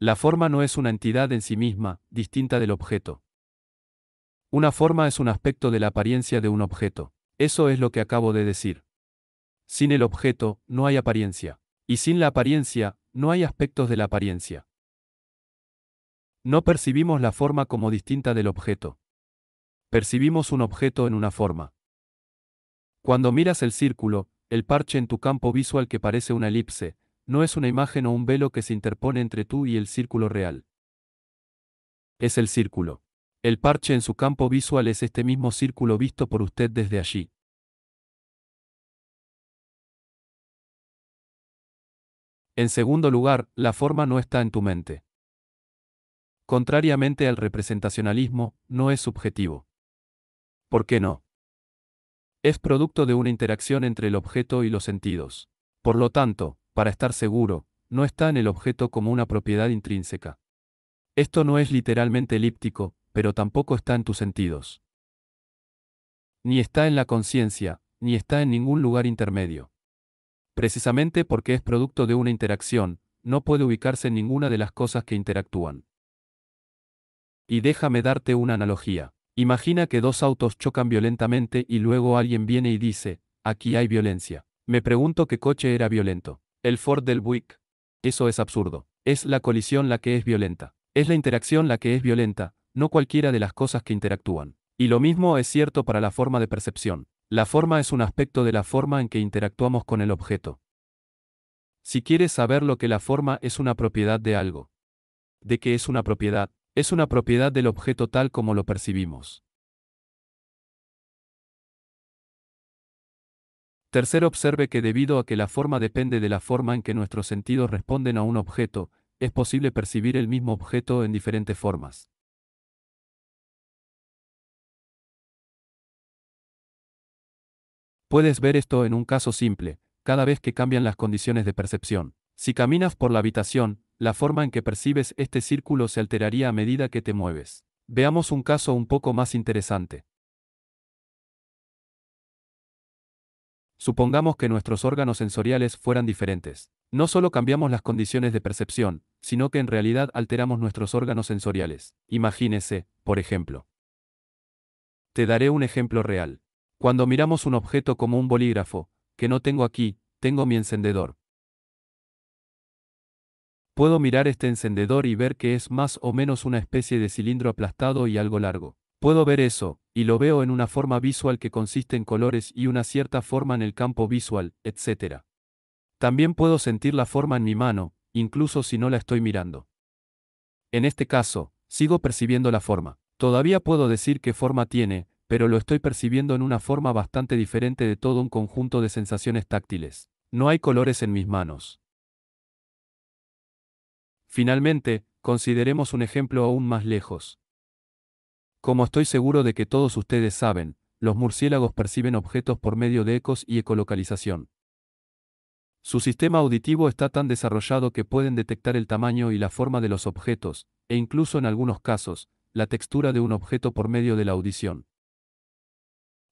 [SPEAKER 1] La forma no es una entidad en sí misma, distinta del objeto. Una forma es un aspecto de la apariencia
[SPEAKER 2] de un objeto. Eso es lo que acabo de decir. Sin el objeto, no hay apariencia. Y sin la apariencia, no hay aspectos de la apariencia. No percibimos la forma como distinta del objeto. Percibimos un objeto en una forma. Cuando miras el círculo, el parche en tu campo visual que parece una elipse, no es una imagen o un velo que se interpone entre tú y el círculo real.
[SPEAKER 1] Es el círculo. El parche en su campo visual es este mismo círculo visto por usted desde allí. En segundo lugar, la forma no está en tu mente.
[SPEAKER 2] Contrariamente al representacionalismo, no es subjetivo. ¿Por qué no? Es producto de una interacción entre el objeto y los sentidos. Por lo tanto, para estar seguro, no está en el objeto como una propiedad intrínseca. Esto no es literalmente elíptico, pero tampoco está en tus sentidos. Ni está en la conciencia, ni está en ningún lugar intermedio. Precisamente porque es producto de una interacción, no puede ubicarse en ninguna de las cosas que interactúan. Y déjame darte una analogía. Imagina que dos autos chocan violentamente y luego alguien viene y dice, aquí hay violencia. Me pregunto qué coche era violento. El Ford del Buick. Eso es absurdo. Es la colisión la que es violenta. Es la interacción la que es violenta, no cualquiera de las cosas que interactúan. Y lo mismo es cierto para la forma de percepción. La forma es un aspecto de la forma en que interactuamos con el objeto. Si quieres saber lo que la forma es una propiedad de algo, de qué es una propiedad, es una propiedad del objeto tal como lo percibimos. Tercero, observe que debido a que la forma depende de la forma en que nuestros sentidos responden a un objeto, es posible percibir el mismo objeto en
[SPEAKER 1] diferentes formas. Puedes ver esto en un caso simple, cada vez que cambian las
[SPEAKER 2] condiciones de percepción. Si caminas por la habitación, la forma en que percibes este círculo se alteraría a medida que te mueves. Veamos un caso un poco más interesante. Supongamos que nuestros órganos sensoriales fueran diferentes. No solo cambiamos las condiciones de percepción, sino que en realidad alteramos nuestros órganos sensoriales. Imagínese, por ejemplo. Te daré un ejemplo real. Cuando miramos un objeto como un bolígrafo, que no tengo aquí, tengo mi encendedor. Puedo mirar este encendedor y ver que es más o menos una especie de cilindro aplastado y algo largo. Puedo ver eso, y lo veo en una forma visual que consiste en colores y una cierta forma en el campo visual, etc. También puedo sentir la forma en mi mano, incluso si no la estoy mirando. En este caso, sigo percibiendo la forma. Todavía puedo decir qué forma tiene, pero lo estoy percibiendo en una forma bastante diferente de todo un conjunto de sensaciones táctiles. No hay colores en mis manos. Finalmente, consideremos un ejemplo aún más lejos. Como estoy seguro de que todos ustedes saben, los murciélagos perciben objetos por medio de ecos y ecolocalización. Su sistema auditivo está tan desarrollado que pueden detectar el tamaño y la forma de los objetos, e incluso en algunos casos, la textura de un objeto por medio de la audición.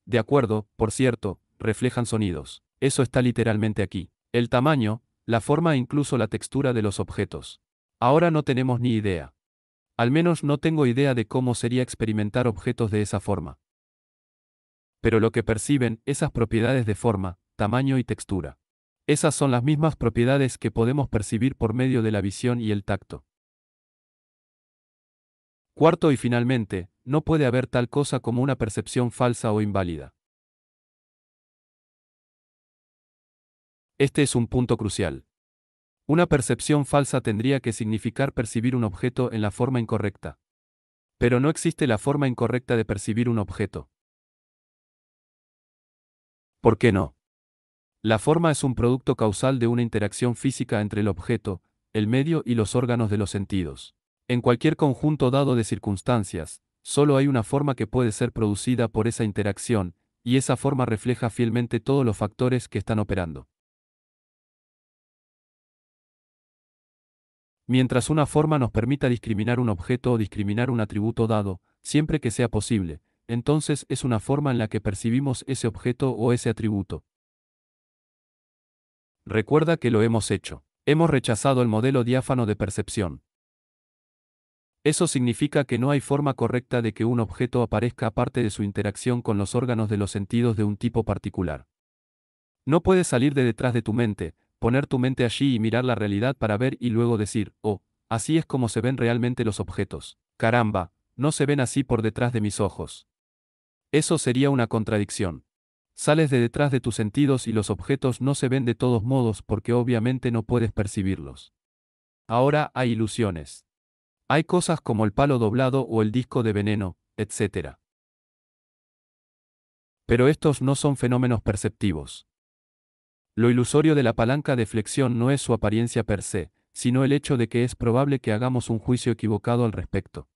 [SPEAKER 2] De acuerdo, por cierto, reflejan sonidos. Eso está literalmente aquí. El tamaño, la forma e incluso la textura de los objetos. Ahora no tenemos ni idea. Al menos no tengo idea de cómo sería experimentar objetos de esa forma. Pero lo que perciben, esas propiedades de forma, tamaño y textura. Esas son las mismas propiedades que podemos percibir por medio de la visión y el tacto.
[SPEAKER 1] Cuarto y finalmente, no puede haber tal cosa como una percepción falsa o inválida. Este es un punto
[SPEAKER 2] crucial. Una percepción falsa tendría que significar percibir un objeto en la forma incorrecta. Pero no existe la forma incorrecta de percibir un objeto. ¿Por qué no? La forma es un producto causal de una interacción física entre el objeto, el medio y los órganos de los sentidos. En cualquier conjunto dado de circunstancias, solo hay una forma que puede ser producida por esa interacción, y esa forma refleja fielmente todos los factores que están operando. Mientras una forma nos permita discriminar un objeto o discriminar un atributo dado, siempre que sea posible, entonces es una forma en la que percibimos ese objeto o ese atributo. Recuerda que lo hemos hecho. Hemos rechazado el modelo diáfano de percepción. Eso significa que no hay forma correcta de que un objeto aparezca aparte de su interacción con los órganos de los sentidos de un tipo particular. No puede salir de detrás de tu mente, poner tu mente allí y mirar la realidad para ver y luego decir, oh, así es como se ven realmente los objetos. Caramba, no se ven así por detrás de mis ojos. Eso sería una contradicción. Sales de detrás de tus sentidos y los objetos no se ven de todos modos porque obviamente no puedes percibirlos. Ahora hay ilusiones. Hay cosas como el palo doblado o el disco de veneno, etc. Pero estos no son fenómenos perceptivos. Lo ilusorio de la palanca de flexión no es su apariencia per se, sino el hecho de que es probable que hagamos un juicio equivocado al respecto.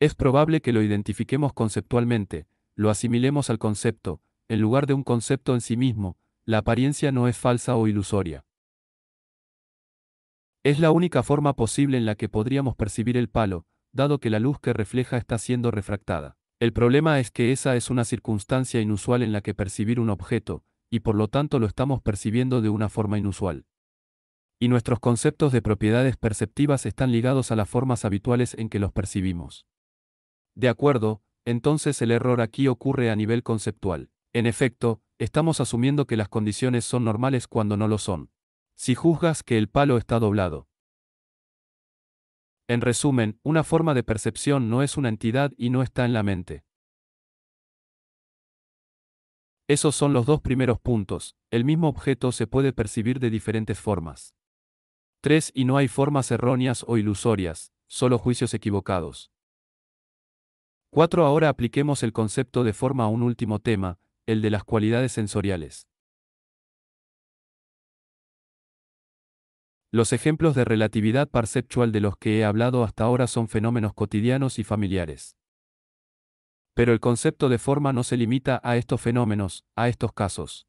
[SPEAKER 2] Es probable que lo identifiquemos conceptualmente, lo asimilemos al concepto, en lugar de un concepto en sí mismo, la apariencia no es falsa o ilusoria. Es la única forma posible en la que podríamos percibir el palo, dado que la luz que refleja está siendo refractada. El problema es que esa es una circunstancia inusual en la que percibir un objeto, y por lo tanto lo estamos percibiendo de una forma inusual. Y nuestros conceptos de propiedades perceptivas están ligados a las formas habituales en que los percibimos. De acuerdo, entonces el error aquí ocurre a nivel conceptual. En efecto, estamos asumiendo que las condiciones son normales cuando no lo son. Si juzgas que el palo está doblado. En resumen, una forma de percepción no es una entidad y no está en la mente. Esos son los dos primeros puntos, el mismo objeto se puede percibir de diferentes formas. 3. Y no hay formas erróneas o ilusorias, solo juicios equivocados. 4. Ahora apliquemos el concepto de forma a un último tema, el de las cualidades sensoriales. Los ejemplos de relatividad perceptual de los que he hablado hasta ahora son fenómenos cotidianos y familiares. Pero el concepto de forma no se limita a estos fenómenos, a estos casos.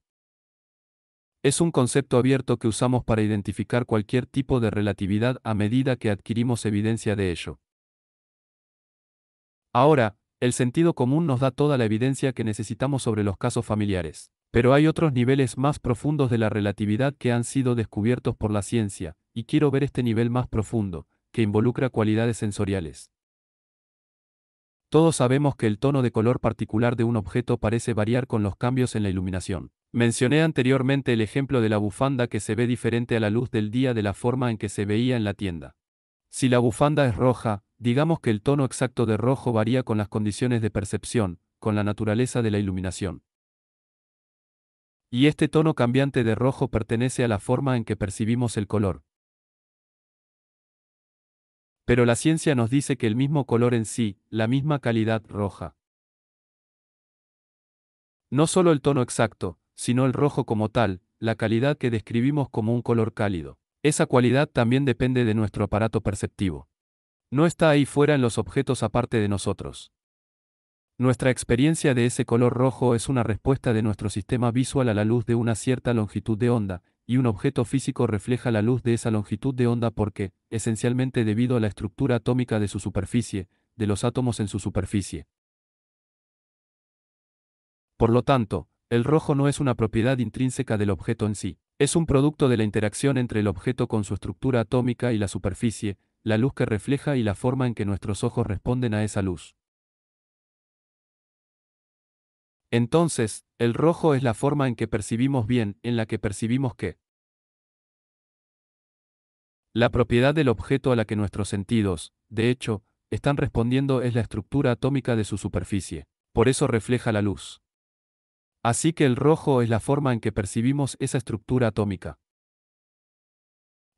[SPEAKER 2] Es un concepto abierto que usamos para identificar cualquier tipo de relatividad a medida que adquirimos evidencia de ello. Ahora, el sentido común nos da toda la evidencia que necesitamos sobre los casos familiares. Pero hay otros niveles más profundos de la relatividad que han sido descubiertos por la ciencia, y quiero ver este nivel más profundo, que involucra cualidades sensoriales. Todos sabemos que el tono de color particular de un objeto parece variar con los cambios en la iluminación. Mencioné anteriormente el ejemplo de la bufanda que se ve diferente a la luz del día de la forma en que se veía en la tienda. Si la bufanda es roja, digamos que el tono exacto de rojo varía con las condiciones de percepción, con la naturaleza de la iluminación. Y este tono cambiante de rojo pertenece a la forma en que percibimos el color. Pero la ciencia nos dice que el mismo color en sí, la misma calidad roja. No solo el tono exacto, sino el rojo como tal, la calidad que describimos como un color cálido. Esa cualidad también depende de nuestro aparato perceptivo. No está ahí fuera en los objetos aparte de nosotros. Nuestra experiencia de ese color rojo es una respuesta de nuestro sistema visual a la luz de una cierta longitud de onda, y un objeto físico refleja la luz de esa longitud de onda porque, esencialmente debido a la estructura atómica de su superficie, de los átomos en su superficie. Por lo tanto, el rojo no es una propiedad intrínseca del objeto en sí, es un producto de la interacción entre el objeto con su estructura atómica y la superficie, la luz que refleja y la forma en que nuestros ojos responden a esa luz. Entonces, el rojo es la forma en que percibimos bien, en la que percibimos que. La propiedad del objeto a la que nuestros sentidos, de hecho, están respondiendo es la estructura atómica de su superficie. Por eso refleja la luz. Así que el rojo es la forma en que percibimos esa estructura atómica.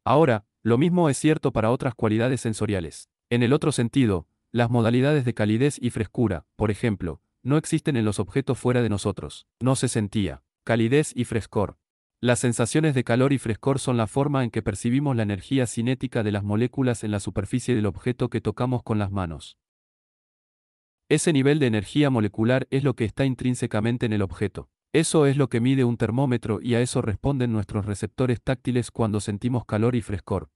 [SPEAKER 2] Ahora, lo mismo es cierto para otras cualidades sensoriales. En el otro sentido, las modalidades de calidez y frescura, por ejemplo, no existen en los objetos fuera de nosotros. No se sentía. Calidez y frescor. Las sensaciones de calor y frescor son la forma en que percibimos la energía cinética de las moléculas en la superficie del objeto que tocamos con las manos. Ese nivel de energía molecular es lo que está intrínsecamente en el objeto. Eso es lo que mide un termómetro y a eso responden nuestros receptores táctiles cuando sentimos calor y frescor.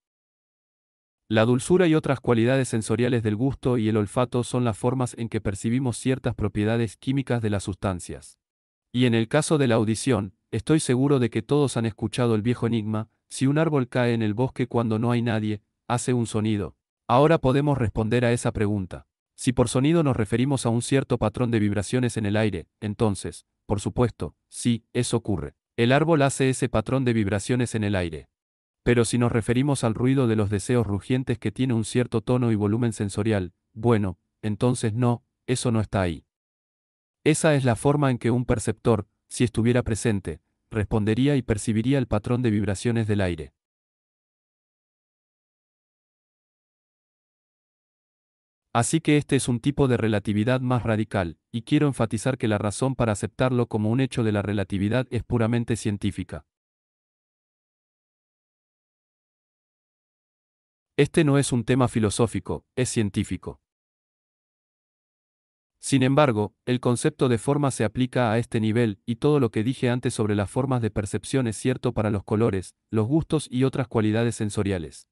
[SPEAKER 2] La dulzura y otras cualidades sensoriales del gusto y el olfato son las formas en que percibimos ciertas propiedades químicas de las sustancias. Y en el caso de la audición, estoy seguro de que todos han escuchado el viejo enigma, si un árbol cae en el bosque cuando no hay nadie, hace un sonido. Ahora podemos responder a esa pregunta. Si por sonido nos referimos a un cierto patrón de vibraciones en el aire, entonces, por supuesto, sí, eso ocurre. El árbol hace ese patrón de vibraciones en el aire. Pero si nos referimos al ruido de los deseos rugientes que tiene un cierto tono y volumen sensorial, bueno, entonces no, eso no está ahí. Esa es la forma en que un perceptor, si estuviera presente, respondería y percibiría el patrón
[SPEAKER 1] de vibraciones del aire. Así que este es un tipo de relatividad más radical, y quiero enfatizar
[SPEAKER 2] que la razón para aceptarlo como un hecho de la relatividad es puramente científica.
[SPEAKER 1] Este no es un tema filosófico, es científico. Sin embargo, el concepto
[SPEAKER 2] de forma se aplica a este nivel, y todo lo que dije antes sobre las formas de percepción es cierto para los colores, los gustos y otras cualidades sensoriales.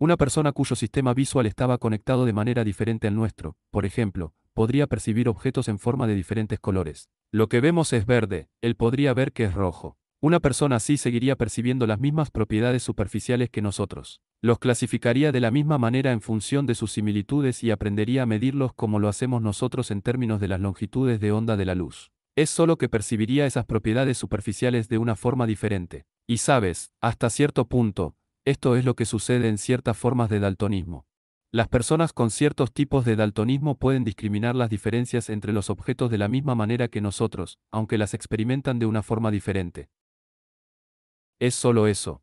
[SPEAKER 2] Una persona cuyo sistema visual estaba conectado de manera diferente al nuestro, por ejemplo, podría percibir objetos en forma de diferentes colores. Lo que vemos es verde, él podría ver que es rojo. Una persona así seguiría percibiendo las mismas propiedades superficiales que nosotros. Los clasificaría de la misma manera en función de sus similitudes y aprendería a medirlos como lo hacemos nosotros en términos de las longitudes de onda de la luz. Es solo que percibiría esas propiedades superficiales de una forma diferente. Y sabes, hasta cierto punto, esto es lo que sucede en ciertas formas de daltonismo. Las personas con ciertos tipos de daltonismo pueden discriminar las diferencias entre los objetos de la misma manera que nosotros, aunque las experimentan de una forma diferente. Es solo eso.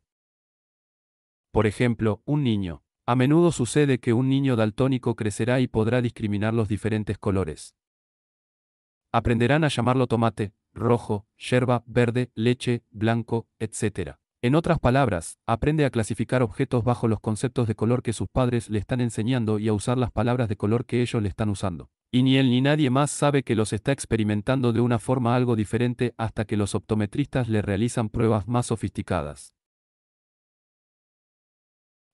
[SPEAKER 2] Por ejemplo, un niño. A menudo sucede que un niño daltónico crecerá y podrá discriminar los diferentes colores. Aprenderán a llamarlo tomate, rojo, yerba, verde, leche, blanco, etc. En otras palabras, aprende a clasificar objetos bajo los conceptos de color que sus padres le están enseñando y a usar las palabras de color que ellos le están usando. Y ni él ni nadie más sabe que los está experimentando de una forma algo diferente hasta que los optometristas le realizan pruebas más sofisticadas.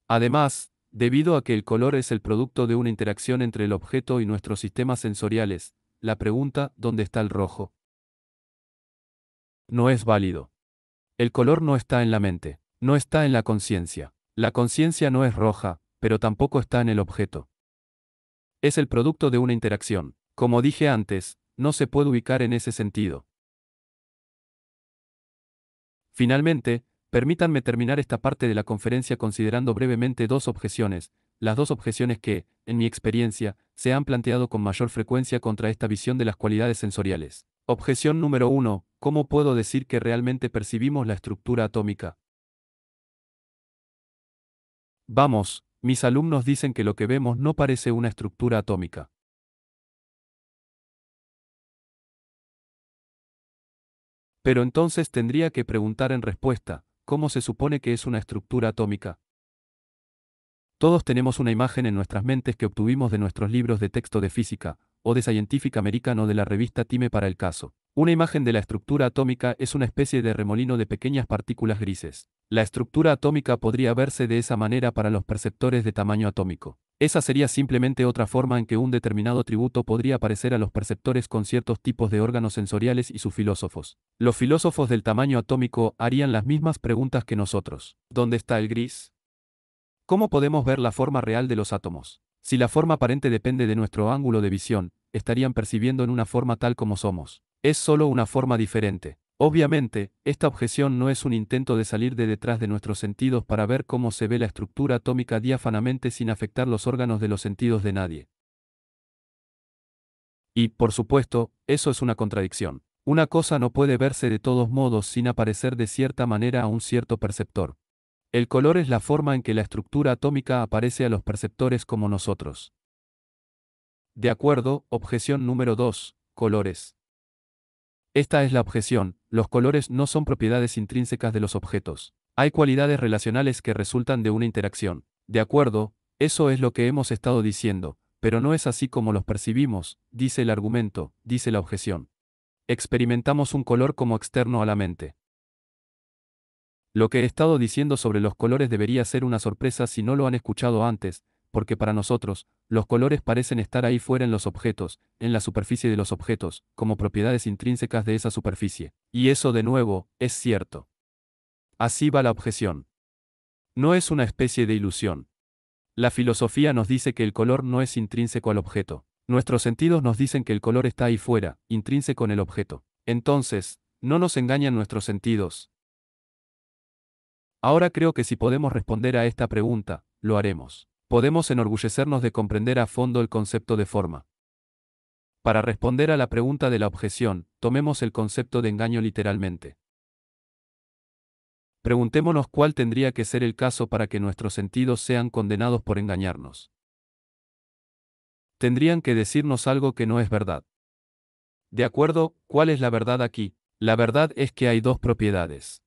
[SPEAKER 2] Además, debido a que el color es el producto de una interacción entre el objeto y nuestros sistemas sensoriales, la pregunta ¿dónde está el rojo? no es válido. El color no está en la mente, no está en la conciencia. La conciencia no es roja, pero tampoco está en el objeto. Es el producto de una interacción. Como dije antes, no se puede ubicar en ese sentido. Finalmente, Permítanme terminar esta parte de la conferencia considerando brevemente dos objeciones, las dos objeciones que, en mi experiencia, se han planteado con mayor frecuencia contra esta visión de las cualidades sensoriales. Objeción número uno, ¿Cómo puedo decir que realmente percibimos la estructura atómica?
[SPEAKER 1] Vamos, mis alumnos dicen que lo que vemos no parece una estructura atómica. Pero entonces tendría que preguntar en respuesta,
[SPEAKER 2] ¿cómo se supone que es una estructura atómica? Todos tenemos una imagen en nuestras mentes que obtuvimos de nuestros libros de texto de física, o de Scientific American o de la revista Time para el caso. Una imagen de la estructura atómica es una especie de remolino de pequeñas partículas grises. La estructura atómica podría verse de esa manera para los perceptores de tamaño atómico. Esa sería simplemente otra forma en que un determinado tributo podría aparecer a los perceptores con ciertos tipos de órganos sensoriales y sus filósofos. Los filósofos del tamaño atómico harían las mismas preguntas que nosotros. ¿Dónde está el gris? ¿Cómo podemos ver la forma real de los átomos? Si la forma aparente depende de nuestro ángulo de visión, estarían percibiendo en una forma tal como somos. Es solo una forma diferente. Obviamente, esta objeción no es un intento de salir de detrás de nuestros sentidos para ver cómo se ve la estructura atómica diáfanamente sin afectar los órganos de los sentidos de nadie. Y, por supuesto, eso es una contradicción. Una cosa no puede verse de todos modos sin aparecer de cierta manera a un cierto perceptor. El color es la forma en que la estructura atómica aparece a los perceptores como nosotros. De acuerdo, objeción número 2, colores. Esta es la objeción, los colores no son propiedades intrínsecas de los objetos. Hay cualidades relacionales que resultan de una interacción. De acuerdo, eso es lo que hemos estado diciendo, pero no es así como los percibimos, dice el argumento, dice la objeción. Experimentamos un color como externo a la mente. Lo que he estado diciendo sobre los colores debería ser una sorpresa si no lo han escuchado antes, porque para nosotros, los colores parecen estar ahí fuera en los objetos, en la superficie de los objetos, como propiedades intrínsecas de esa superficie. Y eso de nuevo, es cierto. Así va la objeción. No es una especie de ilusión. La filosofía nos dice que el color no es intrínseco al objeto. Nuestros sentidos nos dicen que el color está ahí fuera, intrínseco en el objeto. Entonces, no nos engañan nuestros sentidos. Ahora creo que si podemos responder a esta pregunta, lo haremos podemos enorgullecernos de comprender a fondo el concepto de forma. Para responder a la pregunta de la objeción, tomemos el concepto de engaño literalmente. Preguntémonos cuál tendría que ser el caso para que nuestros sentidos sean condenados por engañarnos. Tendrían que decirnos algo que no es verdad. De acuerdo, ¿cuál es la verdad aquí? La verdad es que hay dos propiedades.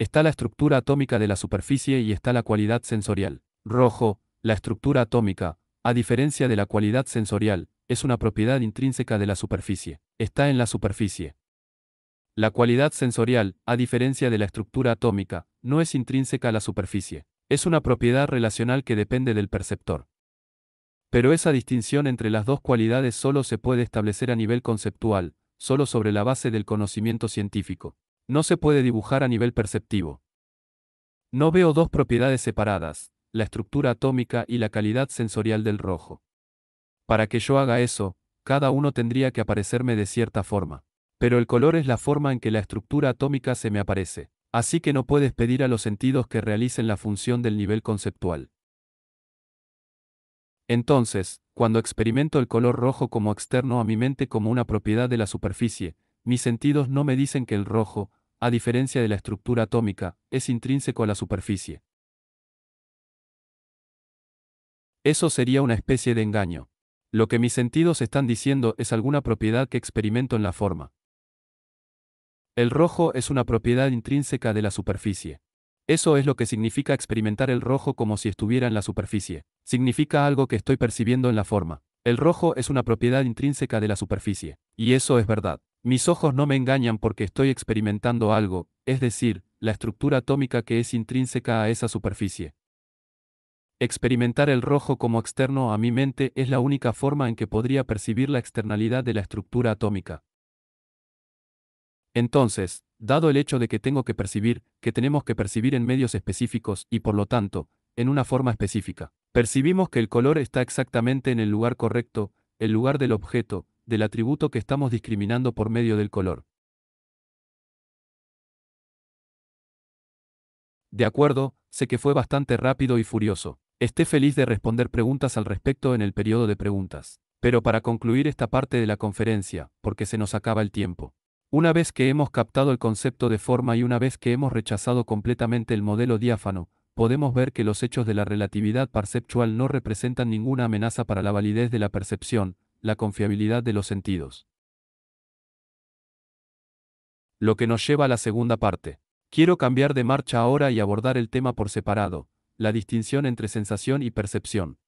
[SPEAKER 2] Está la estructura atómica de la superficie y está la cualidad sensorial rojo, la estructura atómica, a diferencia de la cualidad sensorial, es una propiedad intrínseca de la superficie. Está en la superficie. La cualidad sensorial, a diferencia de la estructura atómica, no es intrínseca a la superficie. Es una propiedad relacional que depende del perceptor. Pero esa distinción entre las dos cualidades solo se puede establecer a nivel conceptual, solo sobre la base del conocimiento científico. No se puede dibujar a nivel perceptivo. No veo dos propiedades separadas, la estructura atómica y la calidad sensorial del rojo. Para que yo haga eso, cada uno tendría que aparecerme de cierta forma. Pero el color es la forma en que la estructura atómica se me aparece, así que no puedes pedir a los sentidos que realicen la función del nivel conceptual. Entonces, cuando experimento el color rojo como externo a mi mente como una propiedad de la superficie, mis sentidos no me dicen que el rojo, a diferencia de la estructura atómica, es intrínseco a la superficie. Eso sería una especie de engaño. Lo que mis sentidos están diciendo es alguna propiedad que experimento en la forma. El rojo es una propiedad intrínseca de la superficie. Eso es lo que significa experimentar el rojo como si estuviera en la superficie. Significa algo que estoy percibiendo en la forma. El rojo es una propiedad intrínseca de la superficie. Y eso es verdad. Mis ojos no me engañan porque estoy experimentando algo, es decir, la estructura atómica que es intrínseca a esa superficie. Experimentar el rojo como externo a mi mente es la única forma en que podría percibir la externalidad de la estructura atómica. Entonces, dado el hecho de que tengo que percibir, que tenemos que percibir en medios específicos y por lo tanto, en una forma específica, percibimos que el color está exactamente en el lugar correcto, el lugar del objeto, del atributo que estamos discriminando
[SPEAKER 1] por medio del color. De acuerdo, sé que fue bastante rápido y furioso. Esté feliz de responder preguntas
[SPEAKER 2] al respecto en el periodo de preguntas. Pero para concluir esta parte de la conferencia, porque se nos acaba el tiempo. Una vez que hemos captado el concepto de forma y una vez que hemos rechazado completamente el modelo diáfano, podemos ver que los hechos de la relatividad perceptual no representan ninguna amenaza para la validez de la percepción, la confiabilidad de los sentidos. Lo que nos lleva a la segunda parte. Quiero cambiar de marcha
[SPEAKER 1] ahora y abordar el tema por separado, la distinción entre sensación y percepción.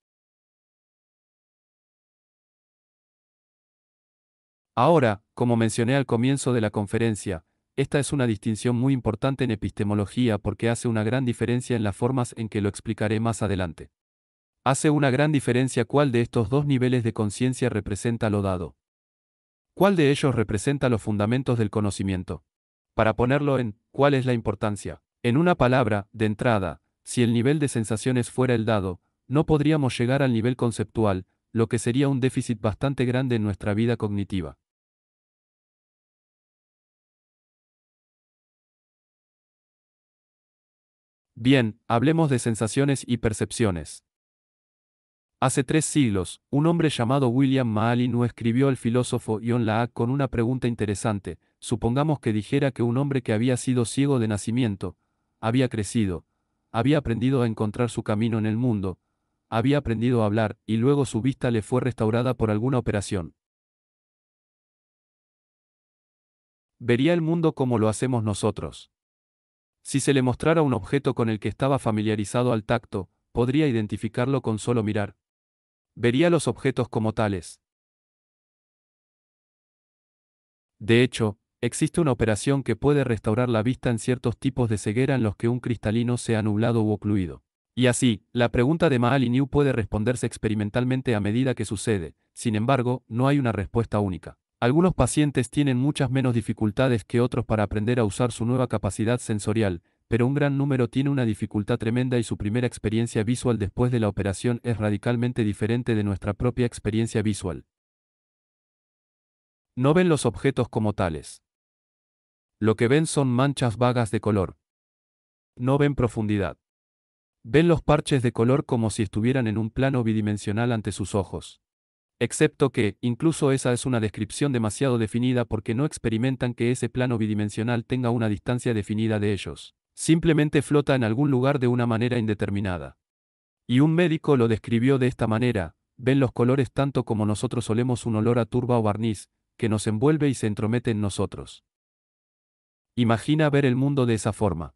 [SPEAKER 1] Ahora, como
[SPEAKER 2] mencioné al comienzo de la conferencia, esta es una distinción muy importante en epistemología porque hace una gran diferencia en las formas en que lo explicaré más adelante. Hace una gran diferencia cuál de estos dos niveles de conciencia representa lo dado. ¿Cuál de ellos representa los fundamentos del conocimiento? Para ponerlo en, ¿cuál es la importancia? En una palabra, de entrada, si el nivel de sensaciones fuera el dado, no podríamos llegar al nivel
[SPEAKER 1] conceptual, lo que sería un déficit bastante grande en nuestra vida cognitiva. Bien, hablemos de sensaciones y percepciones.
[SPEAKER 2] Hace tres siglos, un hombre llamado William no escribió al filósofo Ion Laak con una pregunta interesante. Supongamos que dijera que un hombre que había sido ciego de nacimiento, había crecido, había aprendido a encontrar su camino en el mundo, había aprendido a hablar, y luego su vista le fue restaurada por alguna operación. Vería el mundo como lo hacemos nosotros. Si se le mostrara un objeto con el que estaba familiarizado al tacto, podría identificarlo con solo mirar. Vería los objetos como tales. De hecho, Existe una operación que puede restaurar la vista en ciertos tipos de ceguera en los que un cristalino sea nublado u ocluido. Y así, la pregunta de New puede responderse experimentalmente a medida que sucede, sin embargo, no hay una respuesta única. Algunos pacientes tienen muchas menos dificultades que otros para aprender a usar su nueva capacidad sensorial, pero un gran número tiene una dificultad tremenda y su primera experiencia visual después de la operación es radicalmente diferente de nuestra propia experiencia visual. No ven los objetos como tales. Lo que ven son manchas vagas de color. No ven profundidad. Ven los parches de color como si estuvieran en un plano bidimensional ante sus ojos. Excepto que, incluso esa es una descripción demasiado definida porque no experimentan que ese plano bidimensional tenga una distancia definida de ellos. Simplemente flota en algún lugar de una manera indeterminada. Y un médico lo describió de esta manera, ven los colores tanto como nosotros solemos un olor a turba o barniz, que nos envuelve y se
[SPEAKER 1] entromete en nosotros. Imagina ver el mundo de esa forma.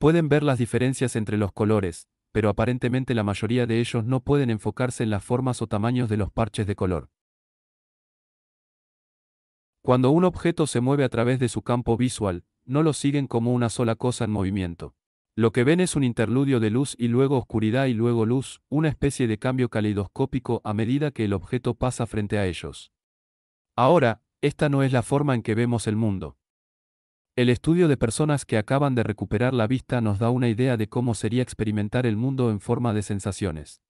[SPEAKER 1] Pueden ver las diferencias entre los colores, pero
[SPEAKER 2] aparentemente la mayoría de ellos no pueden enfocarse en las formas o tamaños de los parches de color. Cuando un objeto se mueve a través de su campo visual, no lo siguen como una sola cosa en movimiento. Lo que ven es un interludio de luz y luego oscuridad y luego luz, una especie de cambio caleidoscópico a medida que el objeto pasa frente a ellos. Ahora, esta no es la forma en que vemos el mundo. El estudio de personas que acaban de recuperar la vista nos da una idea de cómo sería experimentar el mundo en forma de sensaciones.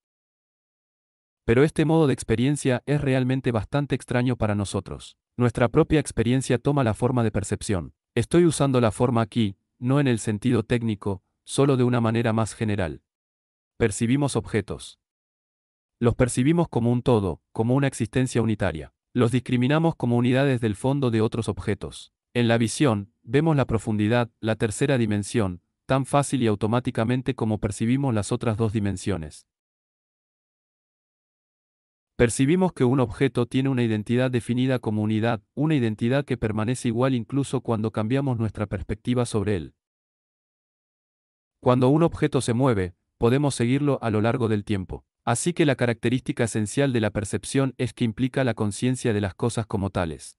[SPEAKER 2] Pero este modo de experiencia es realmente bastante extraño para nosotros. Nuestra propia experiencia toma la forma de percepción. Estoy usando la forma aquí, no en el sentido técnico, solo de una manera más general. Percibimos objetos. Los percibimos como un todo, como una existencia unitaria. Los discriminamos como unidades del fondo de otros objetos. En la visión, vemos la profundidad, la tercera dimensión, tan fácil y automáticamente como percibimos las otras dos dimensiones. Percibimos que un objeto tiene una identidad definida como unidad, una identidad que permanece igual incluso cuando cambiamos nuestra perspectiva sobre él. Cuando un objeto se mueve, podemos seguirlo a lo largo del tiempo. Así que la característica esencial de la percepción es que implica la conciencia de las cosas como tales.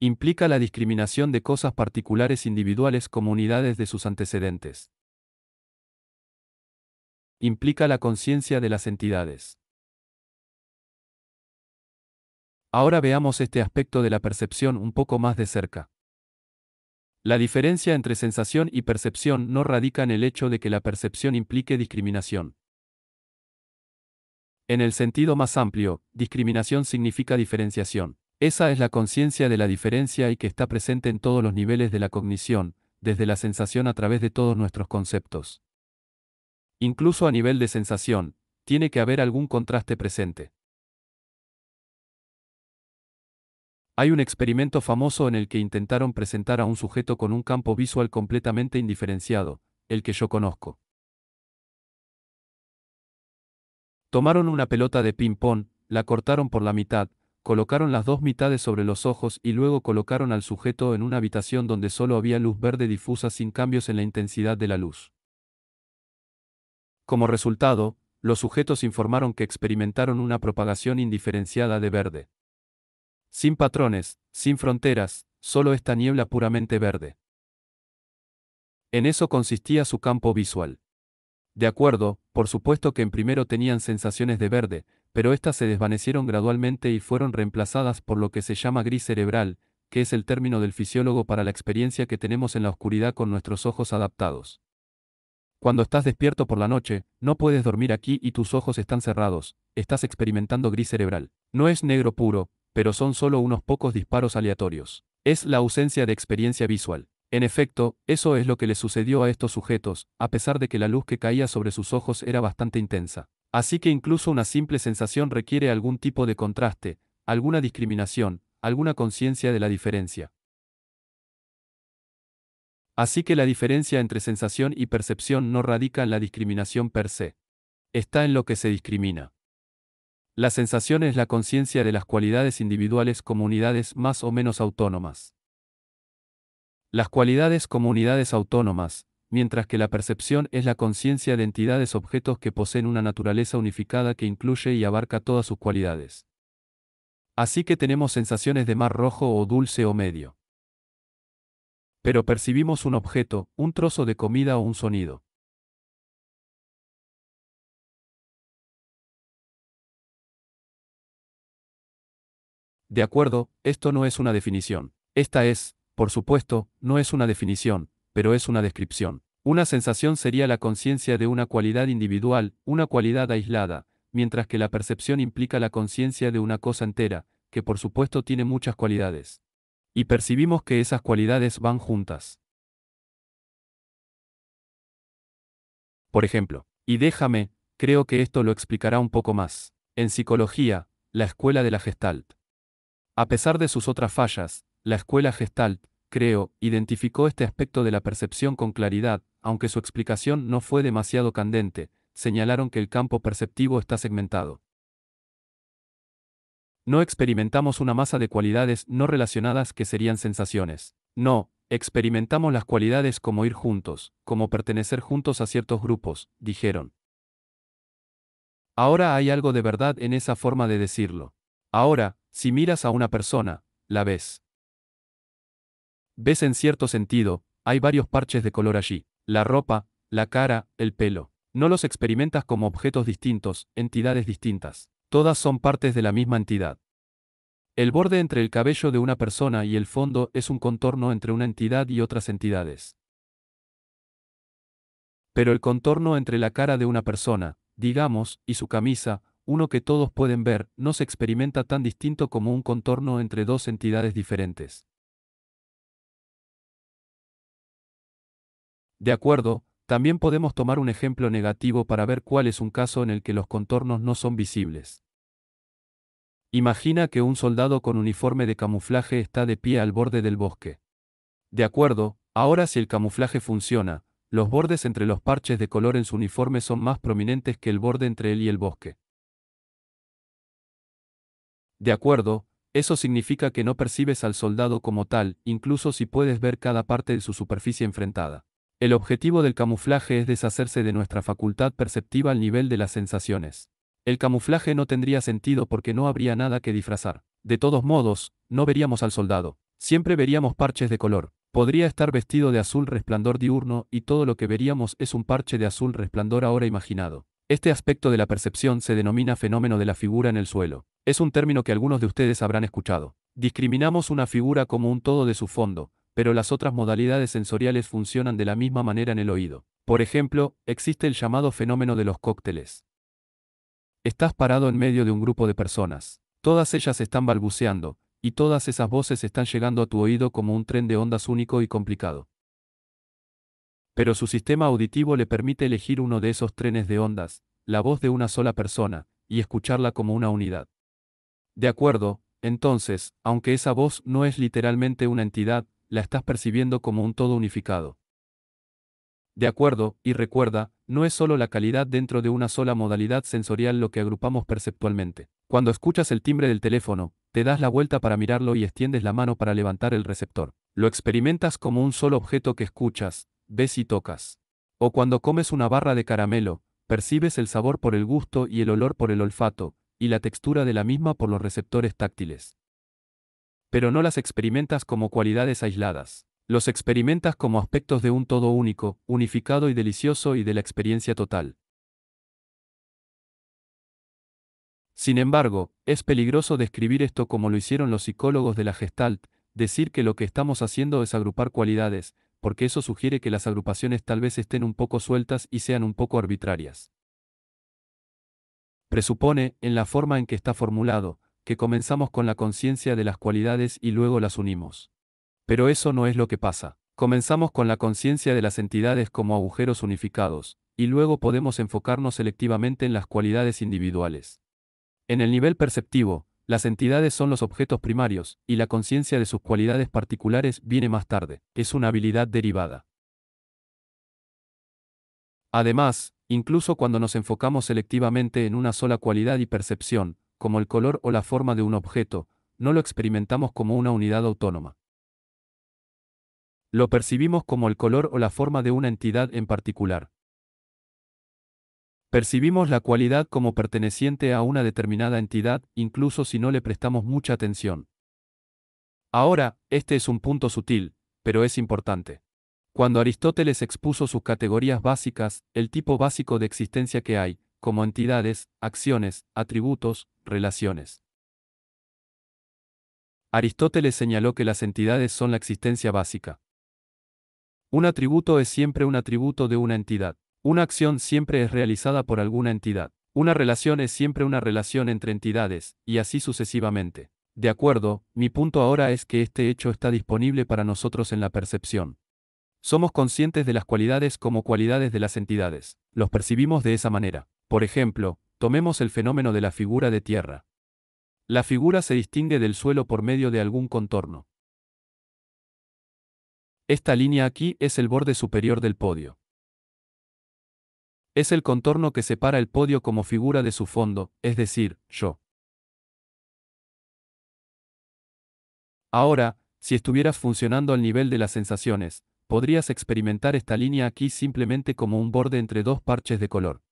[SPEAKER 2] Implica la discriminación de cosas particulares individuales como unidades de sus antecedentes. Implica la conciencia de las entidades. Ahora veamos este aspecto de la percepción un poco más de cerca. La diferencia entre sensación y percepción no radica en el hecho de que la percepción implique discriminación. En el sentido más amplio, discriminación significa diferenciación. Esa es la conciencia de la diferencia y que está presente en todos los niveles de la cognición, desde la sensación a través de todos nuestros conceptos. Incluso a nivel de sensación, tiene que haber algún contraste presente. Hay un experimento famoso en el que intentaron presentar a un sujeto con un campo visual completamente indiferenciado, el que yo conozco. Tomaron una pelota de ping-pong, la cortaron por la mitad, colocaron las dos mitades sobre los ojos y luego colocaron al sujeto en una habitación donde solo había luz verde difusa sin cambios en la intensidad de la luz. Como resultado, los sujetos informaron que experimentaron una propagación indiferenciada de verde. Sin patrones, sin fronteras, solo esta niebla puramente verde. En eso consistía su campo visual. De acuerdo, por supuesto que en primero tenían sensaciones de verde, pero éstas se desvanecieron gradualmente y fueron reemplazadas por lo que se llama gris cerebral, que es el término del fisiólogo para la experiencia que tenemos en la oscuridad con nuestros ojos adaptados. Cuando estás despierto por la noche, no puedes dormir aquí y tus ojos están cerrados, estás experimentando gris cerebral. No es negro puro, pero son solo unos pocos disparos aleatorios. Es la ausencia de experiencia visual. En efecto, eso es lo que le sucedió a estos sujetos, a pesar de que la luz que caía sobre sus ojos era bastante intensa. Así que incluso una simple sensación requiere algún tipo de contraste, alguna discriminación, alguna conciencia de la diferencia. Así que la diferencia entre sensación y percepción no radica en la discriminación per se. Está en lo que se discrimina. La sensación es la conciencia de las cualidades individuales como unidades más o menos autónomas. Las cualidades como unidades autónomas, mientras que la percepción es la conciencia de entidades objetos que poseen una naturaleza unificada que incluye y abarca todas sus cualidades. Así que tenemos sensaciones de mar rojo o dulce o medio.
[SPEAKER 1] Pero percibimos un objeto, un trozo de comida o un sonido. De acuerdo, esto no es una definición. Esta es, por supuesto,
[SPEAKER 2] no es una definición, pero es una descripción. Una sensación sería la conciencia de una cualidad individual, una cualidad aislada, mientras que la percepción implica la conciencia de una cosa entera, que por supuesto tiene muchas cualidades. Y percibimos que esas cualidades van juntas. Por ejemplo, y déjame, creo que esto lo explicará un poco más. En psicología, la escuela de la Gestalt. A pesar de sus otras fallas, la escuela Gestalt, creo, identificó este aspecto de la percepción con claridad, aunque su explicación no fue demasiado candente, señalaron que el campo perceptivo está segmentado. No experimentamos una masa de cualidades no relacionadas que serían sensaciones. No, experimentamos las cualidades como ir juntos, como pertenecer juntos a ciertos grupos, dijeron. Ahora hay algo de verdad en esa forma de decirlo. Ahora, si miras a una persona, la ves. Ves en cierto sentido, hay varios parches de color allí. La ropa, la cara, el pelo. No los experimentas como objetos distintos, entidades distintas. Todas son partes de la misma entidad. El borde entre el cabello de una persona y el fondo es un contorno entre una entidad y otras entidades. Pero el contorno entre la cara de una persona, digamos, y su camisa, uno que todos pueden ver, no se experimenta tan distinto como un contorno entre dos entidades diferentes. De acuerdo, también podemos tomar un ejemplo negativo para ver cuál es un caso en el que los contornos no son visibles. Imagina que un soldado con uniforme de camuflaje está de pie al borde del bosque. De acuerdo, ahora si el camuflaje funciona, los bordes entre los parches de color en su uniforme son más prominentes que el borde entre él y el bosque. De acuerdo, eso significa que no percibes al soldado como tal, incluso si puedes ver cada parte de su superficie enfrentada. El objetivo del camuflaje es deshacerse de nuestra facultad perceptiva al nivel de las sensaciones. El camuflaje no tendría sentido porque no habría nada que disfrazar. De todos modos, no veríamos al soldado. Siempre veríamos parches de color. Podría estar vestido de azul resplandor diurno y todo lo que veríamos es un parche de azul resplandor ahora imaginado. Este aspecto de la percepción se denomina fenómeno de la figura en el suelo. Es un término que algunos de ustedes habrán escuchado. Discriminamos una figura como un todo de su fondo, pero las otras modalidades sensoriales funcionan de la misma manera en el oído. Por ejemplo, existe el llamado fenómeno de los cócteles. Estás parado en medio de un grupo de personas. Todas ellas están balbuceando, y todas esas voces están llegando a tu oído como un tren de ondas único y complicado. Pero su sistema auditivo le permite elegir uno de esos trenes de ondas, la voz de una sola persona, y escucharla como una unidad. De acuerdo, entonces, aunque esa voz no es literalmente una entidad, la estás percibiendo como un todo unificado. De acuerdo, y recuerda, no es solo la calidad dentro de una sola modalidad sensorial lo que agrupamos perceptualmente. Cuando escuchas el timbre del teléfono, te das la vuelta para mirarlo y extiendes la mano para levantar el receptor. Lo experimentas como un solo objeto que escuchas, ves y tocas. O cuando comes una barra de caramelo, percibes el sabor por el gusto y el olor por el olfato, y la textura de la misma por los receptores táctiles pero no las experimentas como cualidades aisladas. Los experimentas como aspectos de un todo único, unificado y delicioso y de la experiencia total. Sin embargo, es peligroso describir esto como lo hicieron los psicólogos de la Gestalt, decir que lo que estamos haciendo es agrupar cualidades, porque eso sugiere que las agrupaciones tal vez estén un poco sueltas y sean un poco arbitrarias. Presupone, en la forma en que está formulado, que comenzamos con la conciencia de las cualidades y luego las unimos. Pero eso no es lo que pasa. Comenzamos con la conciencia de las entidades como agujeros unificados, y luego podemos enfocarnos selectivamente en las cualidades individuales. En el nivel perceptivo, las entidades son los objetos primarios, y la conciencia de sus cualidades particulares viene más tarde, es una habilidad derivada. Además, incluso cuando nos enfocamos selectivamente en una sola cualidad y percepción, como el color o la forma de un objeto, no lo experimentamos como una unidad autónoma. Lo percibimos como el color o la forma de una entidad en particular. Percibimos la cualidad como perteneciente a una determinada entidad, incluso si no le prestamos mucha atención. Ahora, este es un punto sutil, pero es importante. Cuando Aristóteles expuso sus categorías básicas, el tipo básico de existencia que hay, como entidades, acciones, atributos, relaciones. Aristóteles señaló que las entidades son la existencia básica. Un atributo es siempre un atributo de una entidad. Una acción siempre es realizada por alguna entidad. Una relación es siempre una relación entre entidades, y así sucesivamente. De acuerdo, mi punto ahora es que este hecho está disponible para nosotros en la percepción. Somos conscientes de las cualidades como cualidades de las entidades. Los percibimos de esa manera. Por ejemplo, Tomemos el fenómeno de la figura de tierra. La figura se distingue del suelo por medio de algún contorno. Esta línea aquí es el borde superior del podio. Es el contorno que separa el podio como figura de su fondo, es decir, yo. Ahora, si estuvieras funcionando al nivel de las sensaciones, podrías experimentar esta línea aquí simplemente como un borde entre dos parches de color.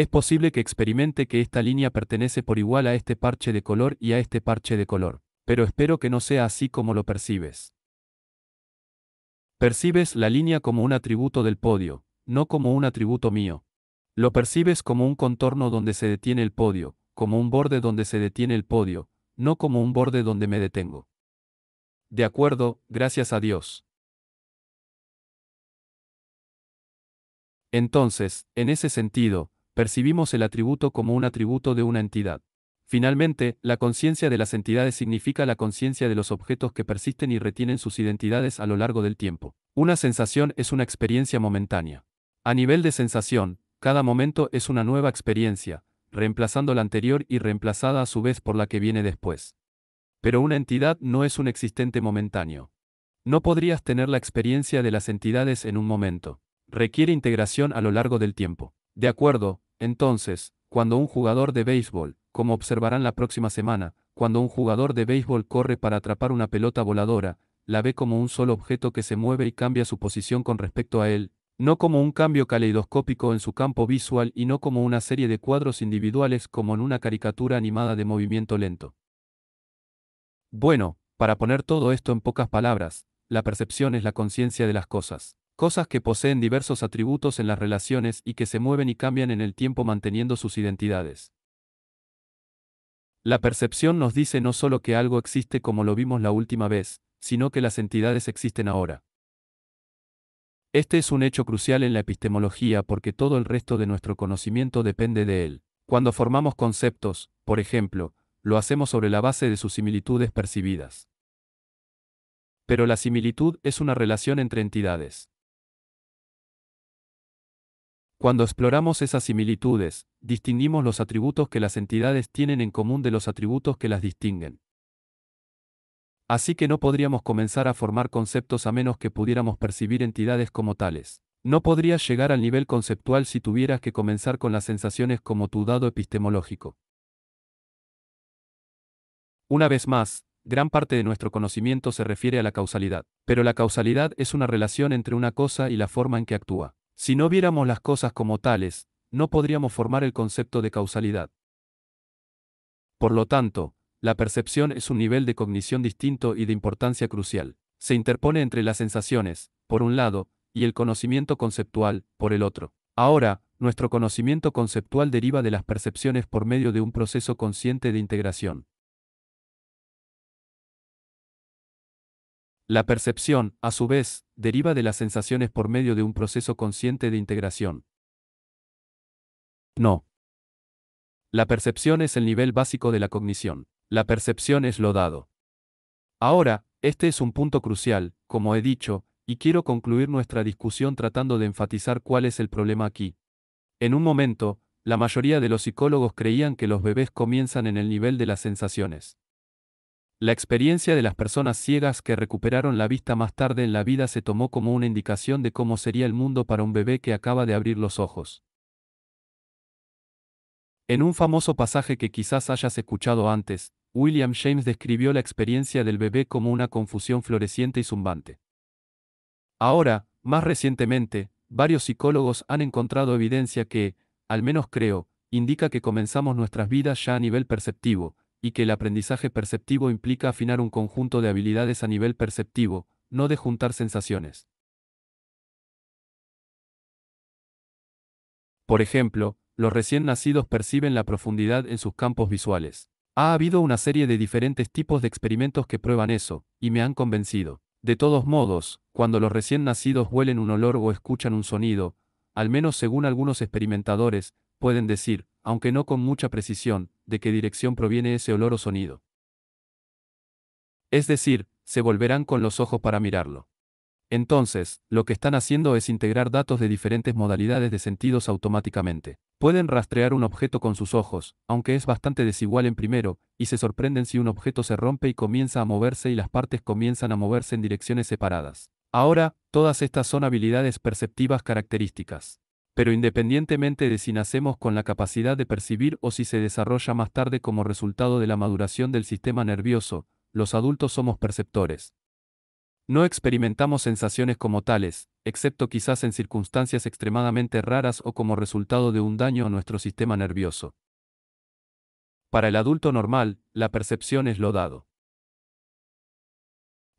[SPEAKER 2] Es posible que experimente que esta línea pertenece por igual a este parche de color y a este parche de color, pero espero que no sea así como lo percibes. Percibes la línea como un atributo del podio, no como un atributo mío. Lo percibes como un contorno donde se detiene el podio, como un borde donde se detiene el podio, no
[SPEAKER 1] como un borde donde me detengo. De acuerdo, gracias a Dios. Entonces, en ese sentido,
[SPEAKER 2] percibimos el atributo como un atributo de una entidad. Finalmente, la conciencia de las entidades significa la conciencia de los objetos que persisten y retienen sus identidades a lo largo del tiempo. Una sensación es una experiencia momentánea. A nivel de sensación, cada momento es una nueva experiencia, reemplazando la anterior y reemplazada a su vez por la que viene después. Pero una entidad no es un existente momentáneo. No podrías tener la experiencia de las entidades en un momento. Requiere integración a lo largo del tiempo. De acuerdo, entonces, cuando un jugador de béisbol, como observarán la próxima semana, cuando un jugador de béisbol corre para atrapar una pelota voladora, la ve como un solo objeto que se mueve y cambia su posición con respecto a él, no como un cambio caleidoscópico en su campo visual y no como una serie de cuadros individuales como en una caricatura animada de movimiento lento. Bueno, para poner todo esto en pocas palabras, la percepción es la conciencia de las cosas cosas que poseen diversos atributos en las relaciones y que se mueven y cambian en el tiempo manteniendo sus identidades. La percepción nos dice no solo que algo existe como lo vimos la última vez, sino que las entidades existen ahora. Este es un hecho crucial en la epistemología porque todo el resto de nuestro conocimiento depende de él. Cuando formamos conceptos, por ejemplo, lo hacemos sobre la base de sus similitudes percibidas. Pero la similitud es una relación entre entidades. Cuando exploramos esas similitudes, distinguimos los atributos que las entidades tienen en común de los atributos que las distinguen. Así que no podríamos comenzar a formar conceptos a menos que pudiéramos percibir entidades como tales. No podrías llegar al nivel conceptual si tuvieras que comenzar con las sensaciones como tu dado epistemológico. Una vez más, gran parte de nuestro conocimiento se refiere a la causalidad, pero la causalidad es una relación entre una cosa y la forma en que actúa. Si no viéramos las cosas como tales, no podríamos formar el concepto de causalidad. Por lo tanto, la percepción es un nivel de cognición distinto y de importancia crucial. Se interpone entre las sensaciones, por un lado, y el conocimiento conceptual, por el otro. Ahora, nuestro conocimiento conceptual deriva de las percepciones por medio de un proceso consciente de integración.
[SPEAKER 1] La percepción, a su vez, deriva de las sensaciones por medio de un proceso consciente de integración.
[SPEAKER 2] No. La percepción es el nivel básico de la cognición. La percepción es lo dado. Ahora, este es un punto crucial, como he dicho, y quiero concluir nuestra discusión tratando de enfatizar cuál es el problema aquí. En un momento, la mayoría de los psicólogos creían que los bebés comienzan en el nivel de las sensaciones. La experiencia de las personas ciegas que recuperaron la vista más tarde en la vida se tomó como una indicación de cómo sería el mundo para un bebé que acaba de abrir los ojos. En un famoso pasaje que quizás hayas escuchado antes, William James describió la experiencia del bebé como una confusión floreciente y zumbante. Ahora, más recientemente, varios psicólogos han encontrado evidencia que, al menos creo, indica que comenzamos nuestras vidas ya a nivel perceptivo, y que el aprendizaje perceptivo implica afinar un conjunto de habilidades a nivel perceptivo, no de juntar sensaciones. Por ejemplo, los recién nacidos perciben la profundidad en sus campos visuales. Ha habido una serie de diferentes tipos de experimentos que prueban eso, y me han convencido. De todos modos, cuando los recién nacidos huelen un olor o escuchan un sonido, al menos según algunos experimentadores, pueden decir, aunque no con mucha precisión, de qué dirección proviene ese olor o sonido. Es decir, se volverán con los ojos para mirarlo. Entonces, lo que están haciendo es integrar datos de diferentes modalidades de sentidos automáticamente. Pueden rastrear un objeto con sus ojos, aunque es bastante desigual en primero, y se sorprenden si un objeto se rompe y comienza a moverse y las partes comienzan a moverse en direcciones separadas. Ahora, todas estas son habilidades perceptivas características pero independientemente de si nacemos con la capacidad de percibir o si se desarrolla más tarde como resultado de la maduración del sistema nervioso, los adultos somos perceptores. No experimentamos sensaciones como tales, excepto quizás en circunstancias extremadamente raras o como resultado de un daño a nuestro sistema nervioso. Para el adulto normal, la percepción es lo dado.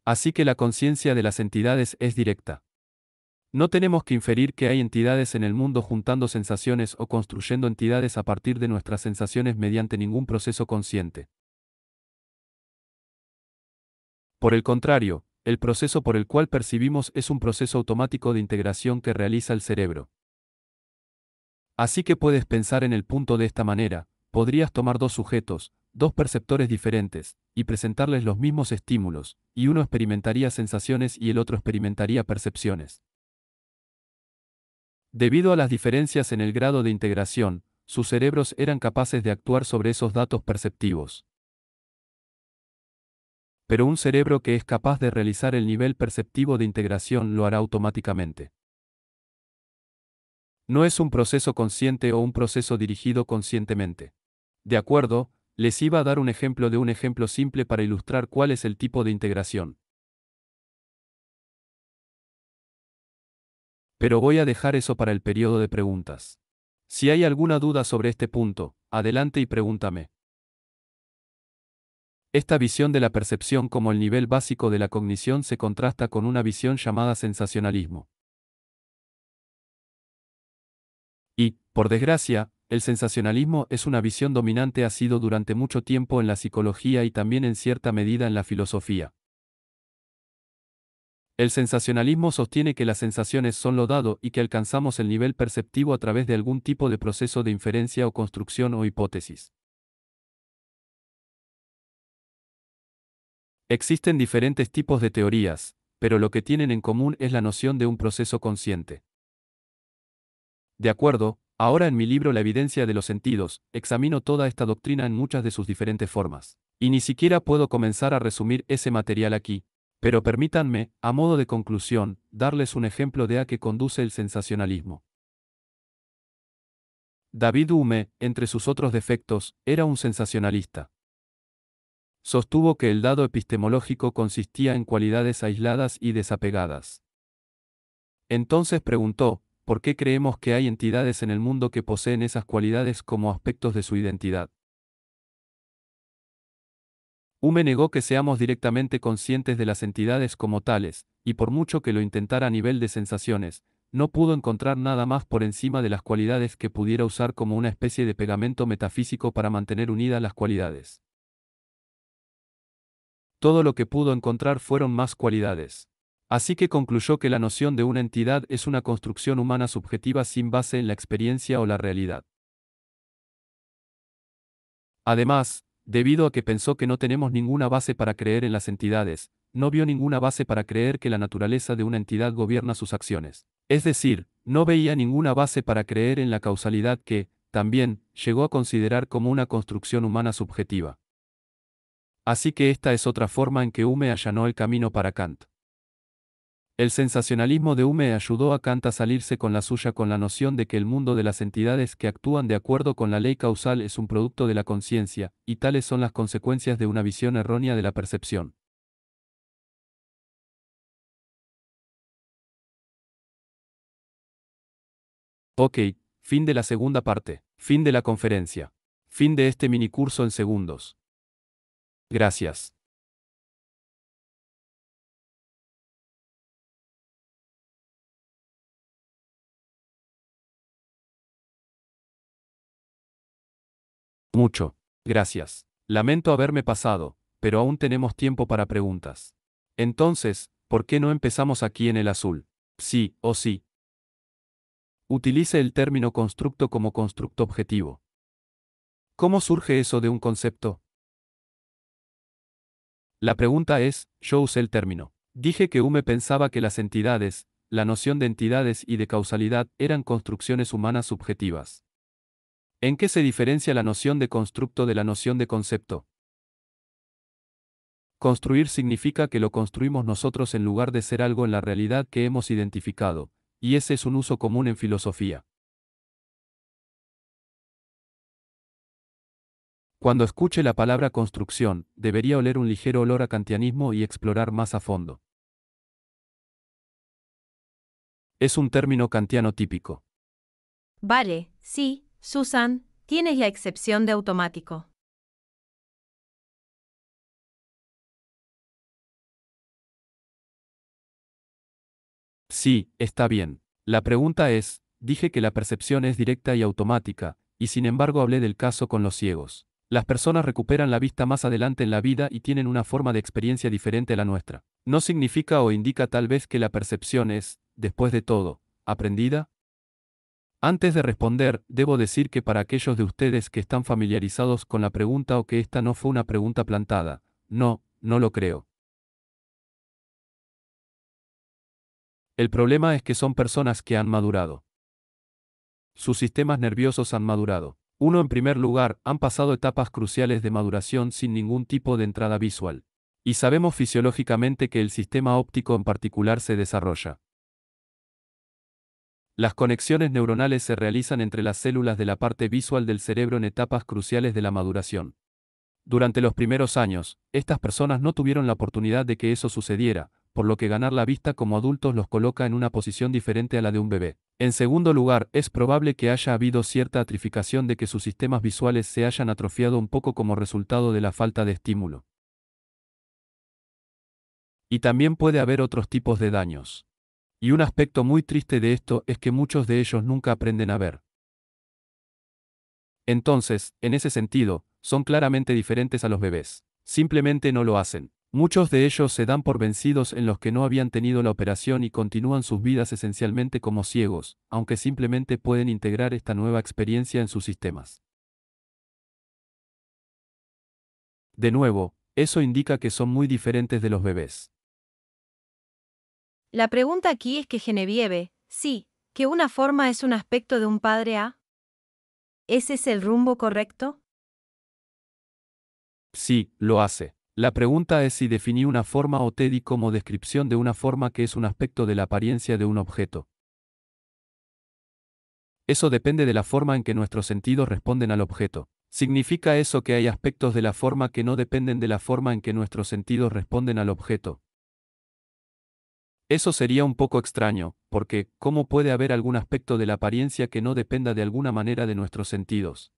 [SPEAKER 2] Así que la conciencia de las entidades es directa. No tenemos que inferir que hay entidades en el mundo juntando sensaciones o construyendo entidades a partir de nuestras sensaciones mediante ningún proceso consciente. Por el contrario, el proceso por el cual percibimos es un proceso automático de integración que realiza el cerebro. Así que puedes pensar en el punto de esta manera, podrías tomar dos sujetos, dos perceptores diferentes, y presentarles los mismos estímulos, y uno experimentaría sensaciones y el otro experimentaría percepciones. Debido a las diferencias en el grado de integración, sus cerebros eran capaces de actuar sobre esos datos perceptivos. Pero un cerebro que es capaz de realizar el nivel perceptivo de integración lo hará automáticamente. No es un proceso consciente o un proceso dirigido conscientemente. De acuerdo, les iba a dar un ejemplo de un ejemplo simple para ilustrar cuál es el tipo de integración. Pero voy a dejar eso para el periodo de preguntas. Si hay alguna duda sobre este punto, adelante y pregúntame. Esta visión de la percepción como el nivel básico de la cognición se contrasta con una visión llamada sensacionalismo. Y, por desgracia, el sensacionalismo es una visión dominante ha sido durante mucho tiempo en la psicología y también en cierta medida en la filosofía. El sensacionalismo sostiene que las sensaciones son lo dado y que alcanzamos el nivel perceptivo a través de algún tipo de proceso de inferencia o construcción o hipótesis. Existen diferentes tipos de teorías, pero lo que tienen en común es la noción de un proceso consciente. De acuerdo, ahora en mi libro La evidencia de los sentidos, examino toda esta doctrina en muchas de sus diferentes formas. Y ni siquiera puedo comenzar a resumir ese material aquí, pero permítanme, a modo de conclusión, darles un ejemplo de a que conduce el sensacionalismo. David Hume, entre sus otros defectos, era un sensacionalista. Sostuvo que el dado epistemológico consistía en cualidades aisladas y desapegadas. Entonces preguntó, ¿por qué creemos que hay entidades en el mundo que poseen esas cualidades como aspectos de su identidad? Hume negó que seamos directamente conscientes de las entidades como tales, y por mucho que lo intentara a nivel de sensaciones, no pudo encontrar nada más por encima de las cualidades que pudiera usar como una especie de pegamento metafísico para mantener unidas las cualidades. Todo lo que pudo encontrar fueron más cualidades. Así que concluyó que la noción de una entidad es una construcción humana subjetiva sin base en la experiencia o la realidad. Además, Debido a que pensó que no tenemos ninguna base para creer en las entidades, no vio ninguna base para creer que la naturaleza de una entidad gobierna sus acciones. Es decir, no veía ninguna base para creer en la causalidad que, también, llegó a considerar como una construcción humana subjetiva. Así que esta es otra forma en que Hume allanó el camino para Kant. El sensacionalismo de Hume ayudó a Kant a salirse con la suya con la noción de que el mundo de las entidades que actúan de acuerdo con la ley causal es un producto de la conciencia, y tales son las consecuencias de una visión errónea
[SPEAKER 1] de la percepción. Ok, fin de la segunda parte, fin de la conferencia, fin de este minicurso en segundos. Gracias. Mucho. Gracias. Lamento haberme pasado, pero
[SPEAKER 2] aún tenemos tiempo para preguntas. Entonces, ¿por qué no empezamos aquí en el azul?
[SPEAKER 1] Sí, o sí. Utilice el término constructo como constructo objetivo. ¿Cómo surge eso de un concepto?
[SPEAKER 2] La pregunta es, yo usé el término. Dije que Hume pensaba que las entidades, la noción de entidades y de causalidad eran construcciones humanas subjetivas. ¿En qué se diferencia la noción de constructo de la noción de concepto? Construir significa que lo construimos nosotros en lugar de ser algo en la realidad que hemos
[SPEAKER 1] identificado, y ese es un uso común en filosofía. Cuando escuche la palabra construcción, debería oler un ligero olor a kantianismo y explorar más a fondo.
[SPEAKER 2] Es un término kantiano típico.
[SPEAKER 1] Vale, sí, Susan, tienes la excepción de automático. Sí, está bien. La pregunta es, dije que la percepción es directa y automática,
[SPEAKER 2] y sin embargo hablé del caso con los ciegos. Las personas recuperan la vista más adelante en la vida y tienen una forma de experiencia diferente a la nuestra. No significa o indica tal vez que la percepción es, después de todo, aprendida, antes de responder, debo decir que para aquellos de ustedes que están familiarizados con la pregunta o que esta no fue una pregunta plantada,
[SPEAKER 1] no, no lo creo. El problema es que son personas que han madurado. Sus sistemas nerviosos han madurado.
[SPEAKER 2] Uno, en primer lugar, han pasado etapas cruciales de maduración sin ningún tipo de entrada visual. Y sabemos fisiológicamente que el sistema óptico en particular se desarrolla las conexiones neuronales se realizan entre las células de la parte visual del cerebro en etapas cruciales de la maduración. Durante los primeros años, estas personas no tuvieron la oportunidad de que eso sucediera, por lo que ganar la vista como adultos los coloca en una posición diferente a la de un bebé. En segundo lugar, es probable que haya habido cierta atrificación de que sus sistemas visuales se hayan atrofiado un poco como resultado de la falta de estímulo. Y también puede haber otros tipos de daños. Y un aspecto muy triste de esto es que muchos de ellos nunca aprenden a ver. Entonces, en ese sentido, son claramente diferentes a los bebés. Simplemente no lo hacen. Muchos de ellos se dan por vencidos en los que no habían tenido la operación y continúan sus vidas esencialmente como ciegos, aunque simplemente pueden integrar esta nueva experiencia en sus
[SPEAKER 1] sistemas. De nuevo, eso indica que son muy diferentes de los bebés. La pregunta aquí es que Genevieve, sí, que una forma es un aspecto de un padre a... ¿Ese es el rumbo correcto?
[SPEAKER 2] Sí, lo hace. La pregunta es si definí una forma o TEDI como descripción de una forma que es un aspecto de la apariencia de un objeto. Eso depende de la forma en que nuestros sentidos responden al objeto. ¿Significa eso que hay aspectos de la forma que no dependen de la forma en que nuestros sentidos responden al objeto? Eso sería un poco extraño, porque, ¿cómo puede haber algún aspecto de la apariencia que no dependa de alguna manera de nuestros sentidos?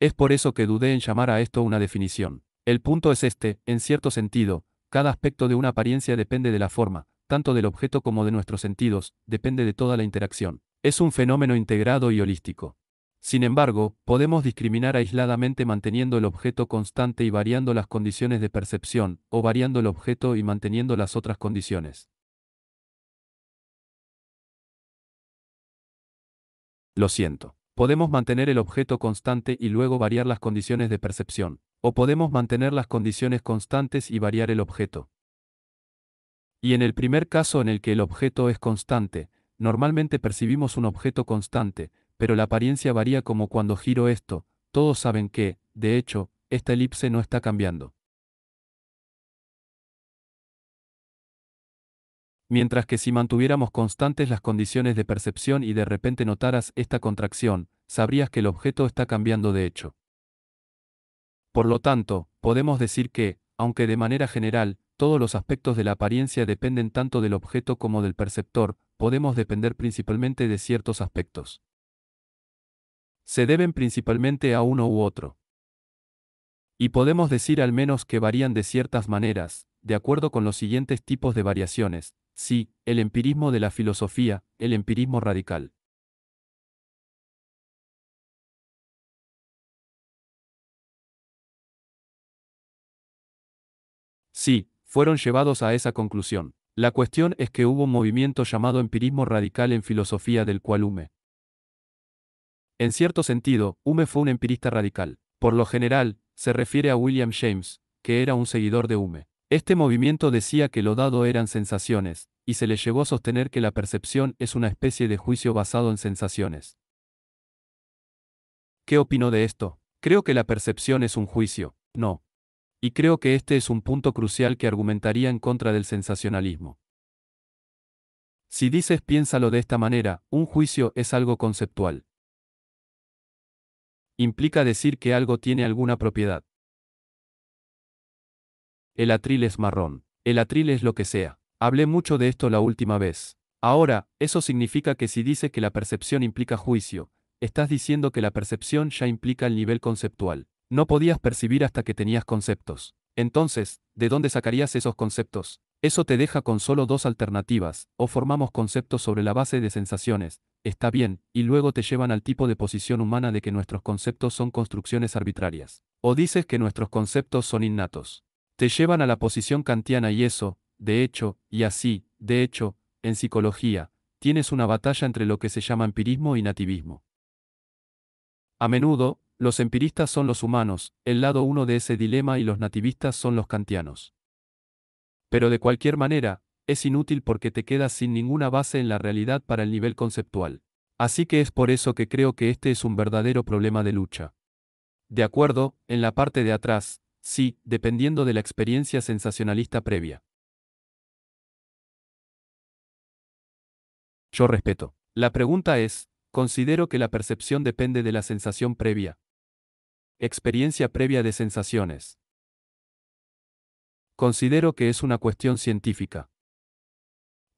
[SPEAKER 2] Es por eso que dudé en llamar a esto una definición. El punto es este, en cierto sentido, cada aspecto de una apariencia depende de la forma, tanto del objeto como de nuestros sentidos, depende de toda la interacción. Es un fenómeno integrado y holístico. Sin embargo, podemos discriminar aisladamente manteniendo el objeto constante y variando las
[SPEAKER 1] condiciones de percepción, o variando el objeto y manteniendo las otras condiciones. Lo siento.
[SPEAKER 2] Podemos mantener el objeto constante y luego variar las condiciones de percepción, o podemos mantener las condiciones constantes y variar el objeto. Y en el primer caso en el que el objeto es constante, normalmente percibimos un objeto constante, pero la apariencia
[SPEAKER 1] varía como cuando giro esto, todos saben que, de hecho, esta elipse no está cambiando. Mientras
[SPEAKER 2] que si mantuviéramos constantes las condiciones de percepción y de repente notaras esta contracción, sabrías que el objeto está cambiando de hecho. Por lo tanto, podemos decir que, aunque de manera general, todos los aspectos de la apariencia dependen tanto del objeto como del perceptor, podemos depender principalmente de ciertos aspectos se deben principalmente a uno u otro. Y podemos decir al menos que varían de ciertas maneras, de acuerdo con los siguientes tipos de variaciones. Sí,
[SPEAKER 1] el empirismo de la filosofía, el empirismo radical. Sí, fueron llevados a esa conclusión. La cuestión es que hubo
[SPEAKER 2] un movimiento llamado empirismo radical en filosofía del cual Hume en cierto sentido, Hume fue un empirista radical. Por lo general, se refiere a William James, que era un seguidor de Hume. Este movimiento decía que lo dado eran sensaciones, y se le llevó a sostener que la percepción es una especie de juicio basado en sensaciones. ¿Qué opinó de esto? Creo que la percepción es un juicio, no. Y creo que este es un punto crucial que argumentaría en contra del sensacionalismo. Si dices piénsalo de esta manera, un juicio es algo conceptual, implica decir que algo tiene alguna propiedad. El atril es marrón. El atril es lo que sea. Hablé mucho de esto la última vez. Ahora, eso significa que si dice que la percepción implica juicio, estás diciendo que la percepción ya implica el nivel conceptual. No podías percibir hasta que tenías conceptos. Entonces, ¿de dónde sacarías esos conceptos? Eso te deja con solo dos alternativas, o formamos conceptos sobre la base de sensaciones, está bien, y luego te llevan al tipo de posición humana de que nuestros conceptos son construcciones arbitrarias, o dices que nuestros conceptos son innatos. Te llevan a la posición kantiana y eso, de hecho, y así, de hecho, en psicología, tienes una batalla entre lo que se llama empirismo y nativismo. A menudo, los empiristas son los humanos, el lado uno de ese dilema y los nativistas son los kantianos. Pero de cualquier manera, es inútil porque te quedas sin ninguna base en la realidad para el nivel conceptual. Así que es por eso que creo que este es un verdadero problema de lucha. De acuerdo, en la parte de atrás, sí, dependiendo de la experiencia sensacionalista previa.
[SPEAKER 1] Yo respeto.
[SPEAKER 2] La pregunta es, considero que la percepción depende de la sensación previa. Experiencia previa de sensaciones. Considero que es una cuestión científica.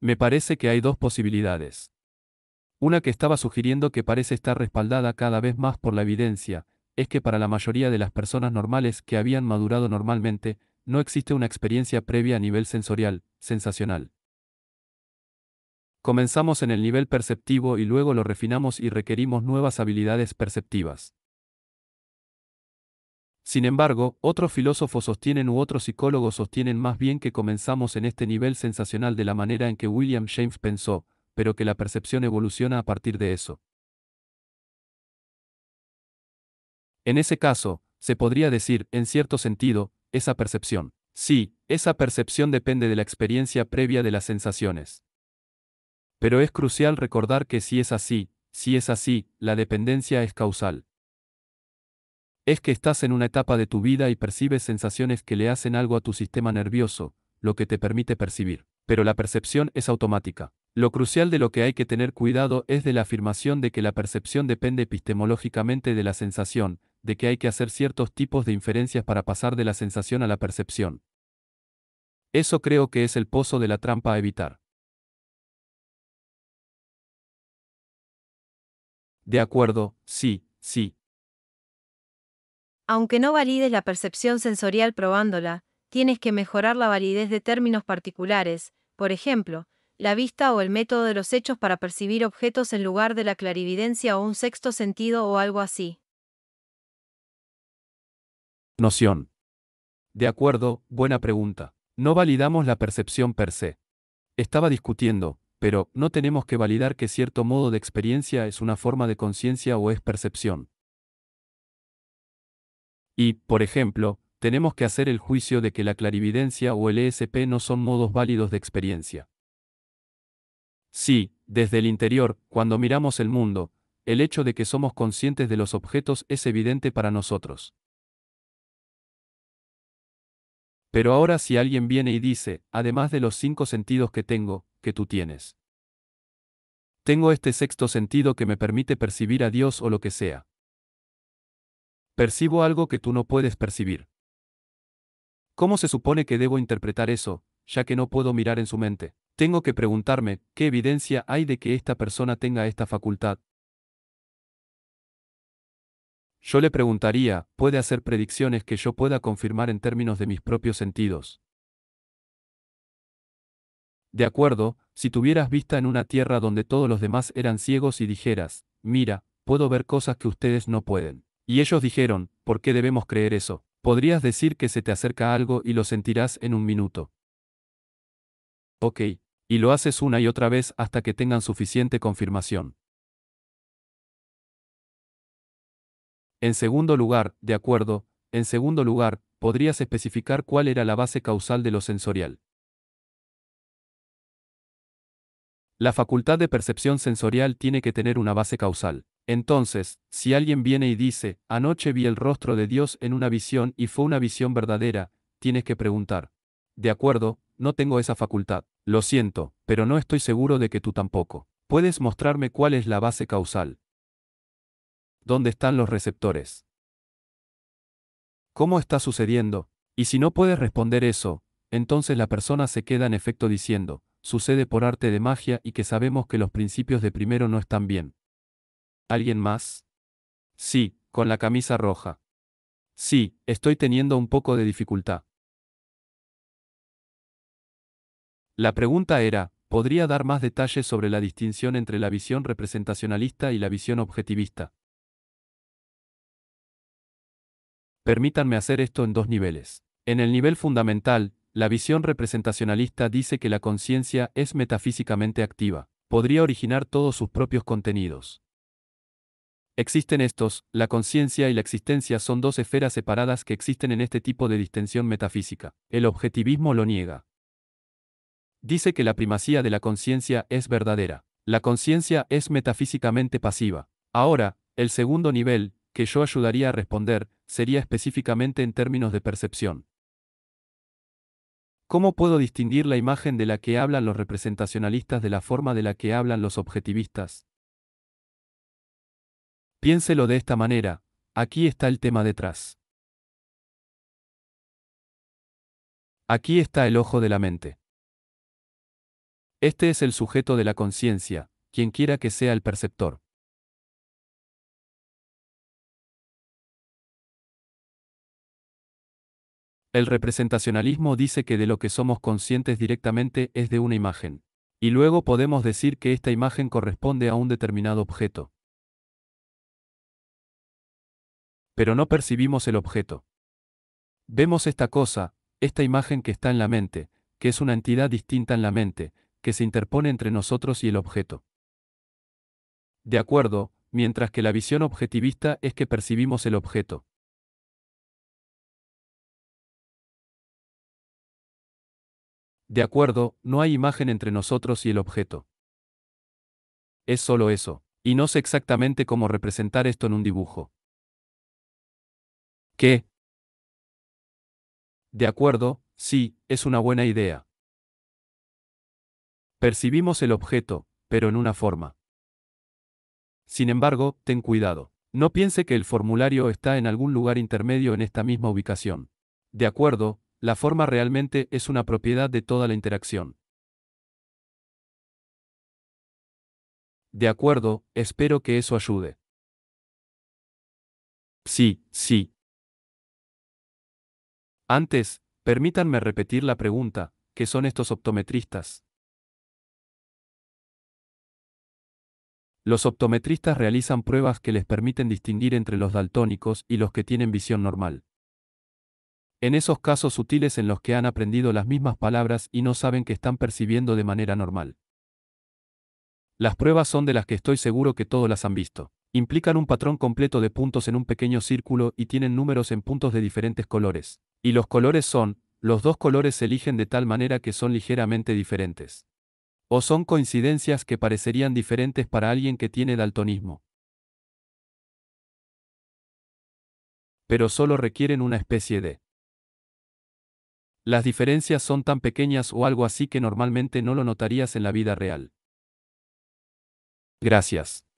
[SPEAKER 2] Me parece que hay dos posibilidades. Una que estaba sugiriendo que parece estar respaldada cada vez más por la evidencia, es que para la mayoría de las personas normales que habían madurado normalmente, no existe una experiencia previa a nivel sensorial, sensacional. Comenzamos en el nivel perceptivo y luego lo refinamos y requerimos nuevas habilidades perceptivas. Sin embargo, otros filósofos sostienen u otros psicólogos sostienen más bien que comenzamos en este nivel sensacional de la manera en que William James pensó, pero que la percepción evoluciona a partir de eso. En ese caso, se podría decir, en cierto sentido, esa percepción. Sí, esa percepción depende de la experiencia previa de las sensaciones. Pero es crucial recordar que si es así, si es así, la dependencia es causal es que estás en una etapa de tu vida y percibes sensaciones que le hacen algo a tu sistema nervioso, lo que te permite percibir. Pero la percepción es automática. Lo crucial de lo que hay que tener cuidado es de la afirmación de que la percepción depende epistemológicamente de la sensación, de que hay que hacer ciertos tipos de inferencias para pasar de la sensación a la
[SPEAKER 1] percepción. Eso creo que es el pozo de la trampa a evitar. De acuerdo, sí, sí, aunque no valides la percepción sensorial probándola, tienes que mejorar la validez de términos particulares, por ejemplo, la vista o el método de los hechos para percibir objetos en lugar de la clarividencia o un sexto sentido o algo así.
[SPEAKER 2] Noción. De acuerdo, buena pregunta. No validamos la percepción per se. Estaba discutiendo, pero no tenemos que validar que cierto modo de experiencia es una forma de conciencia o es percepción. Y, por ejemplo, tenemos que hacer el juicio de que la clarividencia o el ESP no son modos válidos de experiencia. Sí, desde el interior, cuando miramos el mundo, el hecho de que somos conscientes de los objetos es evidente para nosotros. Pero ahora si alguien viene y dice, además de los cinco sentidos que tengo, que tú tienes. Tengo este sexto sentido que me permite percibir a Dios o lo que sea. Percibo algo que tú no puedes percibir. ¿Cómo se supone que debo interpretar eso, ya que no puedo mirar en su mente? Tengo que preguntarme, ¿qué evidencia hay de que esta persona tenga esta facultad? Yo le preguntaría, ¿puede hacer predicciones que yo pueda confirmar en términos de mis propios sentidos? De acuerdo, si tuvieras vista en una tierra donde todos los demás eran ciegos y dijeras, mira, puedo ver cosas que ustedes no pueden. Y ellos dijeron, ¿por qué debemos creer eso? Podrías decir que se te acerca algo y lo sentirás en un minuto. Ok, y lo haces una y otra vez hasta que tengan suficiente confirmación. En segundo lugar, de acuerdo, en segundo lugar, podrías especificar cuál era la base causal de lo sensorial. La facultad de percepción sensorial tiene que tener una base causal. Entonces, si alguien viene y dice, anoche vi el rostro de Dios en una visión y fue una visión verdadera, tienes que preguntar. De acuerdo, no tengo esa facultad. Lo siento, pero no estoy seguro de que tú tampoco. ¿Puedes mostrarme cuál es la base causal? ¿Dónde están los receptores? ¿Cómo está sucediendo? Y si no puedes responder eso, entonces la persona se queda en efecto diciendo, sucede por arte de magia y que sabemos que los principios de primero no están bien. ¿Alguien más? Sí, con la camisa roja. Sí, estoy teniendo un poco de dificultad. La pregunta era, ¿podría dar más detalles sobre la distinción entre la visión representacionalista y la visión objetivista? Permítanme hacer esto en dos niveles. En el nivel fundamental, la visión representacionalista dice que la conciencia es metafísicamente activa, podría originar todos sus propios contenidos. Existen estos, la conciencia y la existencia son dos esferas separadas que existen en este tipo de distensión metafísica. El objetivismo lo niega. Dice que la primacía de la conciencia es verdadera. La conciencia es metafísicamente pasiva. Ahora, el segundo nivel, que yo ayudaría a responder, sería específicamente en términos de percepción. ¿Cómo puedo distinguir la imagen de la que hablan los representacionalistas de
[SPEAKER 1] la forma de la que hablan los objetivistas? Piénselo de esta manera, aquí está el tema detrás. Aquí está el ojo de la mente. Este es el sujeto de la conciencia, quien quiera que sea el perceptor. El representacionalismo dice que de lo que somos conscientes directamente es de una imagen. Y luego
[SPEAKER 2] podemos decir que esta imagen corresponde a un determinado objeto. pero no percibimos el objeto. Vemos esta cosa, esta imagen que está en la mente, que es una entidad distinta en la mente, que se interpone entre
[SPEAKER 1] nosotros y el objeto. De acuerdo, mientras que la visión objetivista es que percibimos el objeto. De acuerdo, no hay imagen entre nosotros y el objeto. Es solo eso, y no sé exactamente cómo representar esto en un dibujo. ¿Qué? De acuerdo, sí, es una buena idea. Percibimos el
[SPEAKER 2] objeto, pero en una forma. Sin embargo, ten cuidado. No piense que el formulario está en algún lugar intermedio en esta misma ubicación. De acuerdo,
[SPEAKER 1] la forma realmente es una propiedad de toda la interacción. De acuerdo, espero que eso ayude. Sí, sí, antes, permítanme repetir la pregunta, ¿qué son estos optometristas?
[SPEAKER 2] Los optometristas realizan pruebas que les permiten distinguir entre los daltónicos y los que tienen visión normal. En esos casos sutiles en los que han aprendido las mismas palabras y no saben que están percibiendo de manera normal. Las pruebas son de las que estoy seguro que todos las han visto. Implican un patrón completo de puntos en un pequeño círculo y tienen números en puntos de diferentes colores. Y los colores son, los dos colores se eligen de tal manera que son ligeramente diferentes. O son
[SPEAKER 1] coincidencias que parecerían diferentes para alguien que tiene daltonismo. Pero solo requieren una especie de...
[SPEAKER 2] Las diferencias son tan pequeñas o algo así que normalmente no lo notarías en la vida real.
[SPEAKER 1] Gracias.